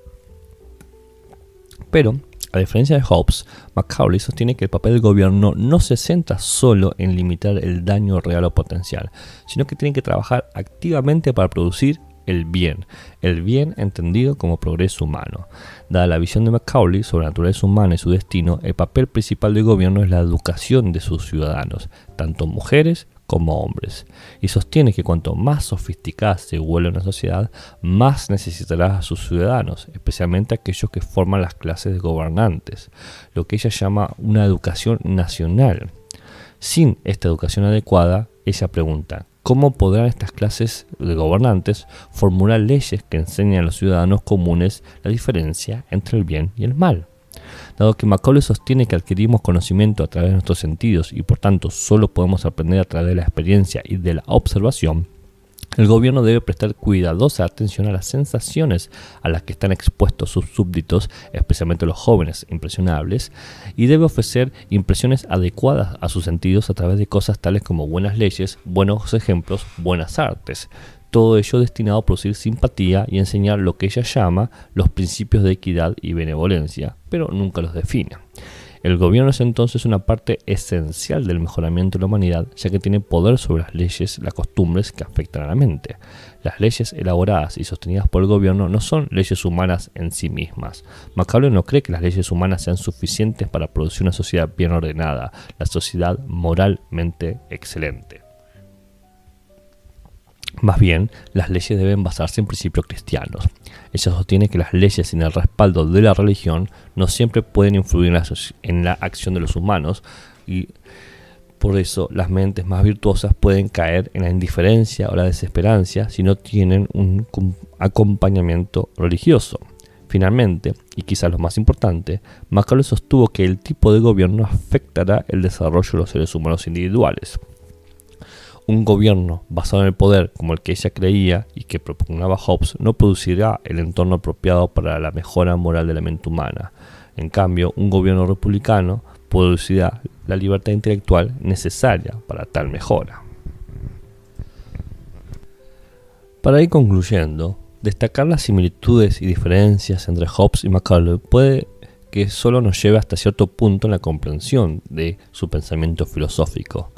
Pero, a diferencia de Hobbes, Macaulay sostiene que el papel del gobierno no se centra solo en limitar el daño real o potencial, sino que tiene que trabajar activamente para producir el bien, el bien entendido como progreso humano. Dada la visión de Macaulay sobre la naturaleza humana y su destino, el papel principal del gobierno es la educación de sus ciudadanos, tanto mujeres como hombres, y sostiene que cuanto más sofisticada se vuelve una sociedad, más necesitará a sus ciudadanos, especialmente aquellos que forman las clases gobernantes, lo que ella llama una educación nacional. Sin esta educación adecuada, ella pregunta, ¿cómo podrán estas clases de gobernantes formular leyes que enseñen a los ciudadanos comunes la diferencia entre el bien y el mal? dado que Macaulay sostiene que adquirimos conocimiento a través de nuestros sentidos y por tanto solo podemos aprender a través de la experiencia y de la observación, el gobierno debe prestar cuidadosa atención a las sensaciones a las que están expuestos sus súbditos, especialmente los jóvenes impresionables, y debe ofrecer impresiones adecuadas a sus sentidos a través de cosas tales como buenas leyes, buenos ejemplos, buenas artes todo ello destinado a producir simpatía y enseñar lo que ella llama los principios de equidad y benevolencia, pero nunca los define. El gobierno es entonces una parte esencial del mejoramiento de la humanidad, ya que tiene poder sobre las leyes, las costumbres que afectan a la mente. Las leyes elaboradas y sostenidas por el gobierno no son leyes humanas en sí mismas. Macabre no cree que las leyes humanas sean suficientes para producir una sociedad bien ordenada, la sociedad moralmente excelente. Más bien, las leyes deben basarse en principios cristianos. Ella sostiene que las leyes sin el respaldo de la religión no siempre pueden influir en la, acción de los humanos y por eso las mentes más virtuosas pueden caer en la indiferencia o la desesperanza si no tienen un acompañamiento religioso. Finalmente, y quizás lo más importante, Macaulay sostuvo que el tipo de gobierno afectará el desarrollo de los seres humanos individuales. Un gobierno basado en el poder como el que ella creía y que propugnaba Hobbes no producirá el entorno apropiado para la mejora moral de la mente humana. En cambio, un gobierno republicano producirá la libertad intelectual necesaria para tal mejora. Para ir concluyendo, destacar las similitudes y diferencias entre Hobbes y Macaulay puede que solo nos lleve hasta cierto punto en la comprensión de su pensamiento filosófico.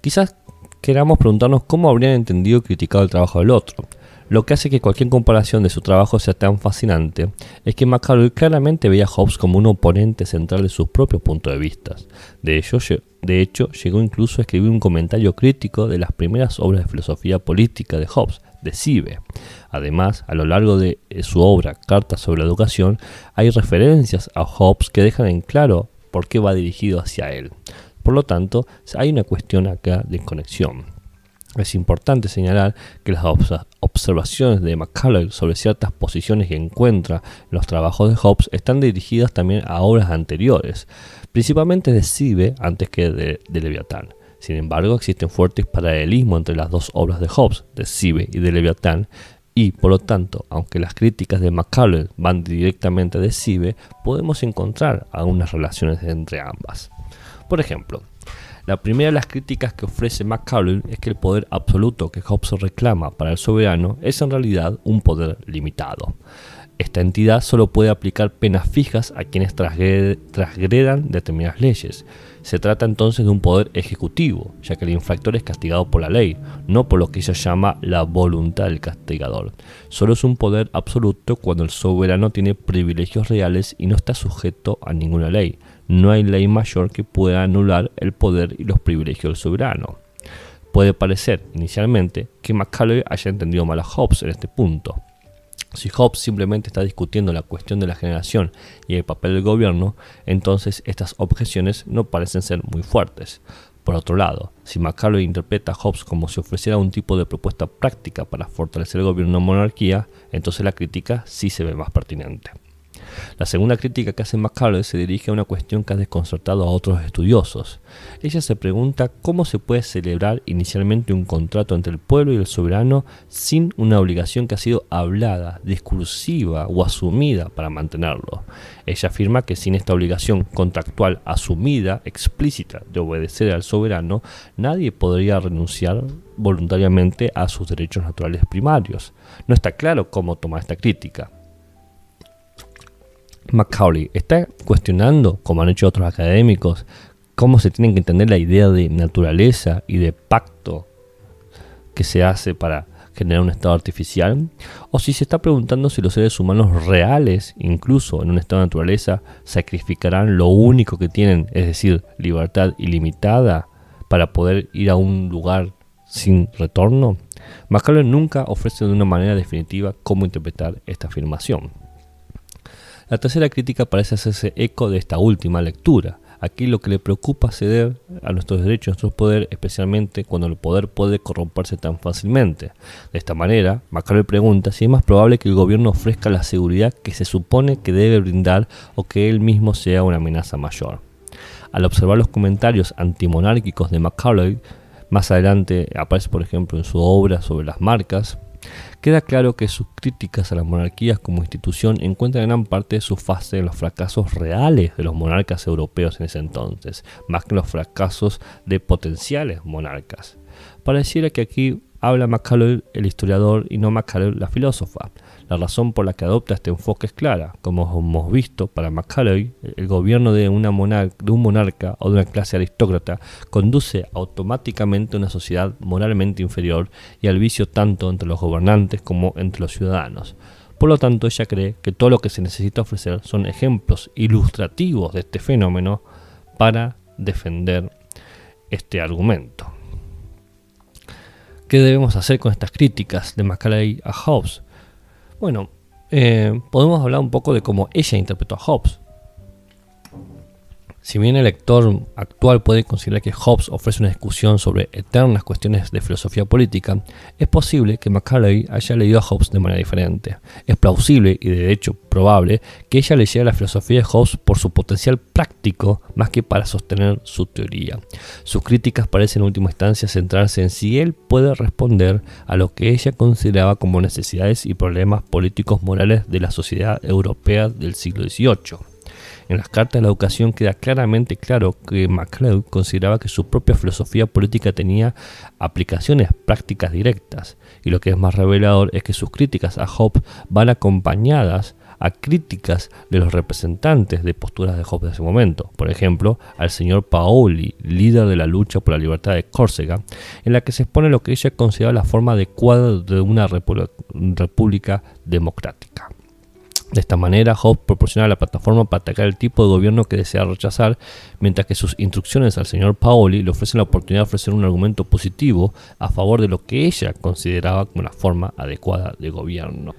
Quizás queramos preguntarnos cómo habrían entendido y criticado el trabajo del otro. Lo que hace que cualquier comparación de su trabajo sea tan fascinante es que McCarthy claramente veía a Hobbes como un oponente central de sus propios puntos de vista. De, de hecho, llegó incluso a escribir un comentario crítico de las primeras obras de filosofía política de Hobbes, de Cibe. Además, a lo largo de eh, su obra Cartas sobre la Educación, hay referencias a Hobbes que dejan en claro por qué va dirigido hacia él. Por lo tanto, hay una cuestión acá de conexión. Es importante señalar que las observaciones de Macaulay sobre ciertas posiciones que encuentra en los trabajos de Hobbes están dirigidas también a obras anteriores, principalmente de Sibe antes que de, Leviathan. Leviatán. Sin embargo, existen fuertes paralelismos entre las dos obras de Hobbes, de Sibe y de Leviatán, y, por lo tanto, aunque las críticas de Macaulay van directamente de Sibe, podemos encontrar algunas relaciones entre ambas. Por ejemplo, la primera de las críticas que ofrece McCallum es que el poder absoluto que Hobbes reclama para el soberano es en realidad un poder limitado. Esta entidad solo puede aplicar penas fijas a quienes transgredan determinadas leyes. Se trata entonces de un poder ejecutivo, ya que el infractor es castigado por la ley, no por lo que ella llama la voluntad del castigador. Solo es un poder absoluto cuando el soberano tiene privilegios reales y no está sujeto a ninguna ley, no hay ley mayor que pueda anular el poder y los privilegios del soberano. Puede parecer, inicialmente, que Macaulay haya entendido mal a Hobbes en este punto. Si Hobbes simplemente está discutiendo la cuestión de la generación y el papel del gobierno, entonces estas objeciones no parecen ser muy fuertes. Por otro lado, si Macaulay interpreta a Hobbes como si ofreciera un tipo de propuesta práctica para fortalecer el gobierno monarquía, entonces la crítica sí se ve más pertinente. La segunda crítica que hace McCullough se dirige a una cuestión que ha desconcertado a otros estudiosos. Ella se pregunta cómo se puede celebrar inicialmente un contrato entre el pueblo y el soberano sin una obligación que ha sido hablada, discursiva o asumida para mantenerlo. Ella afirma que sin esta obligación contractual asumida, explícita, de obedecer al soberano, nadie podría renunciar voluntariamente a sus derechos naturales primarios. No está claro cómo toma esta crítica. Macaulay está cuestionando, como han hecho otros académicos, cómo se tiene que entender la idea de naturaleza y de pacto que se hace para generar un estado artificial, o si se está preguntando si los seres humanos reales, incluso en un estado de naturaleza, sacrificarán lo único que tienen, es decir, libertad ilimitada, para poder ir a un lugar sin retorno. Macaulay nunca ofrece de una manera definitiva cómo interpretar esta afirmación. La tercera crítica parece hacerse eco de esta última lectura. Aquí lo que le preocupa ceder a nuestros derechos, a nuestro poder, especialmente cuando el poder puede corromperse tan fácilmente. De esta manera, McCulloch pregunta si es más probable que el gobierno ofrezca la seguridad que se supone que debe brindar o que él mismo sea una amenaza mayor. Al observar los comentarios antimonárquicos de Macaulay, más adelante aparece por ejemplo en su obra sobre las marcas, queda claro que sus críticas a las monarquías como institución encuentran gran parte de su fase en los fracasos reales de los monarcas europeos en ese entonces, más que en los fracasos de potenciales monarcas. Pareciera que aquí habla Macaulay el historiador y no Macaulay la filósofa. La razón por la que adopta este enfoque es clara. Como hemos visto, para Macaulay, el gobierno de, un monarca o de una clase aristócrata conduce automáticamente a una sociedad moralmente inferior y al vicio tanto entre los gobernantes como entre los ciudadanos. Por lo tanto, ella cree que todo lo que se necesita ofrecer son ejemplos ilustrativos de este fenómeno para defender este argumento. ¿Qué debemos hacer con estas críticas de Macaulay a Hobbes? Bueno, eh, podemos hablar un poco de cómo ella interpretó a Hobbes. Si bien el lector actual puede considerar que Hobbes ofrece una discusión sobre eternas cuestiones de filosofía política, es posible que Macaulay haya leído a Hobbes de manera diferente. Es plausible y de hecho probable que ella leyera la filosofía de Hobbes por su potencial práctico más que para sostener su teoría. Sus críticas parecen en última instancia centrarse en si él puede responder a lo que ella consideraba como necesidades y problemas políticos morales de la sociedad europea del siglo XVIII. En las cartas de la educación queda claramente claro que MacLeod consideraba que su propia filosofía política tenía aplicaciones prácticas directas, y lo que es más revelador es que sus críticas a Hobbes van acompañadas a críticas de los representantes de posturas de Hobbes de ese momento, por ejemplo, al señor Paoli, líder de la lucha por la libertad de Córcega, en la que se expone lo que ella consideraba la forma adecuada de una república democrática. De esta manera, Hobbes proporciona la plataforma para atacar el tipo de gobierno que desea rechazar, mientras que sus instrucciones al señor Paoli le ofrecen la oportunidad de ofrecer un argumento positivo a favor de lo que ella consideraba como la forma adecuada de gobierno.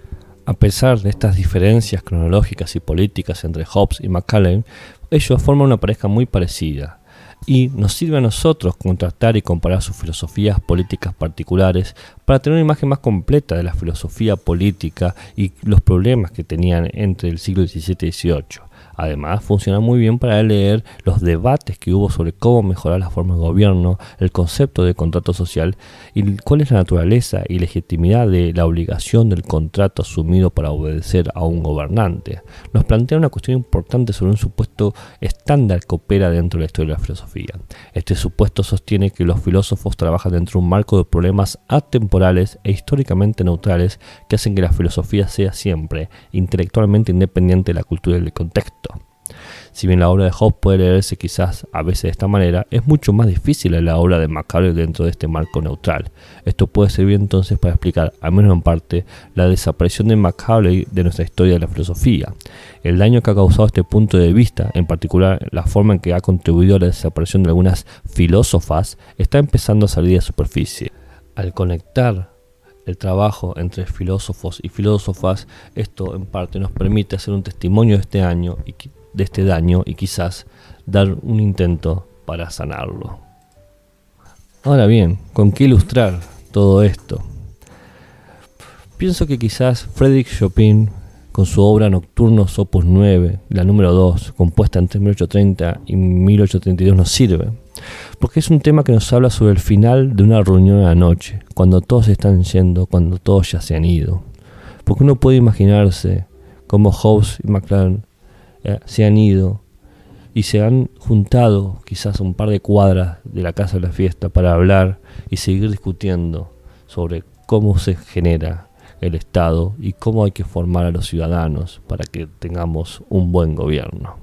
A pesar de estas diferencias cronológicas y políticas entre Hobbes y McCallum, ellos forman una pareja muy parecida y nos sirve a nosotros contrastar y comparar sus filosofías políticas particulares para tener una imagen más completa de la filosofía política y los problemas que tenían entre el siglo XVII y XVIII. Además, funciona muy bien para leer los debates que hubo sobre cómo mejorar la forma de gobierno, el concepto de contrato social y cuál es la naturaleza y legitimidad de la obligación del contrato asumido para obedecer a un gobernante. Nos plantea una cuestión importante sobre un supuesto estándar que opera dentro de la historia de la filosofía. Este supuesto sostiene que los filósofos trabajan dentro de un marco de problemas atemporales e históricamente neutrales que hacen que la filosofía sea siempre intelectualmente independiente de la cultura y del contexto. Si bien la obra de Hobbes puede leerse quizás a veces de esta manera, es mucho más difícil la obra de MacAulay dentro de este marco neutral. Esto puede servir entonces para explicar, al menos en parte, la desaparición de MacAulay de nuestra historia de la filosofía, el daño que ha causado este punto de vista, en particular la forma en que ha contribuido a la desaparición de algunas filósofas, está empezando a salir a superficie. Al conectar el trabajo entre filósofos y filósofas, esto en parte nos permite hacer un testimonio de este año y que de este daño y quizás dar un intento para sanarlo. Ahora bien, ¿con qué ilustrar todo esto? Pienso que quizás Frédéric Chopin, con su obra Nocturnos Opus 9, la número 2, compuesta entre 1830 y 1832, nos sirve, porque es un tema que nos habla sobre el final de una reunión de la noche, cuando todos están yendo, cuando todos ya se han ido. Porque uno puede imaginarse cómo Hobbes y McLaren eh, se han ido y se han juntado quizás un par de cuadras de la casa de la fiesta para hablar y seguir discutiendo sobre cómo se genera el Estado y cómo hay que formar a los ciudadanos para que tengamos un buen gobierno.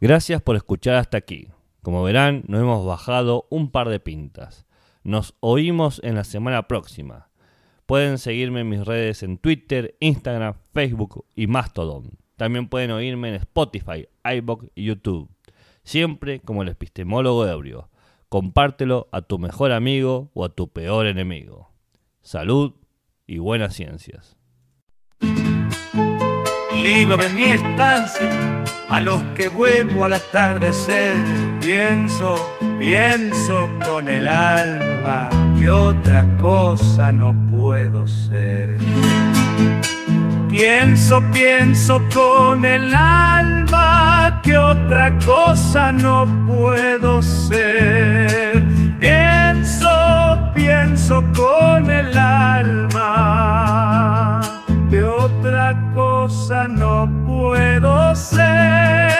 Gracias por escuchar hasta aquí. Como verán, nos hemos bajado un par de pintas. Nos oímos en la semana próxima. Pueden seguirme en mis redes en Twitter, Instagram, Facebook y Mastodon. También pueden oírme en Spotify, iBook y YouTube. Siempre como el epistemólogo ebrio. Compártelo a tu mejor amigo o a tu peor enemigo. Salud y buenas ciencias libro de mi estancia, a los que vuelvo al atardecer, pienso, pienso con el alma que otra cosa no puedo ser. Pienso, pienso con el alma que otra cosa no puedo ser. Pienso, pienso con el alma cosa no puedo ser.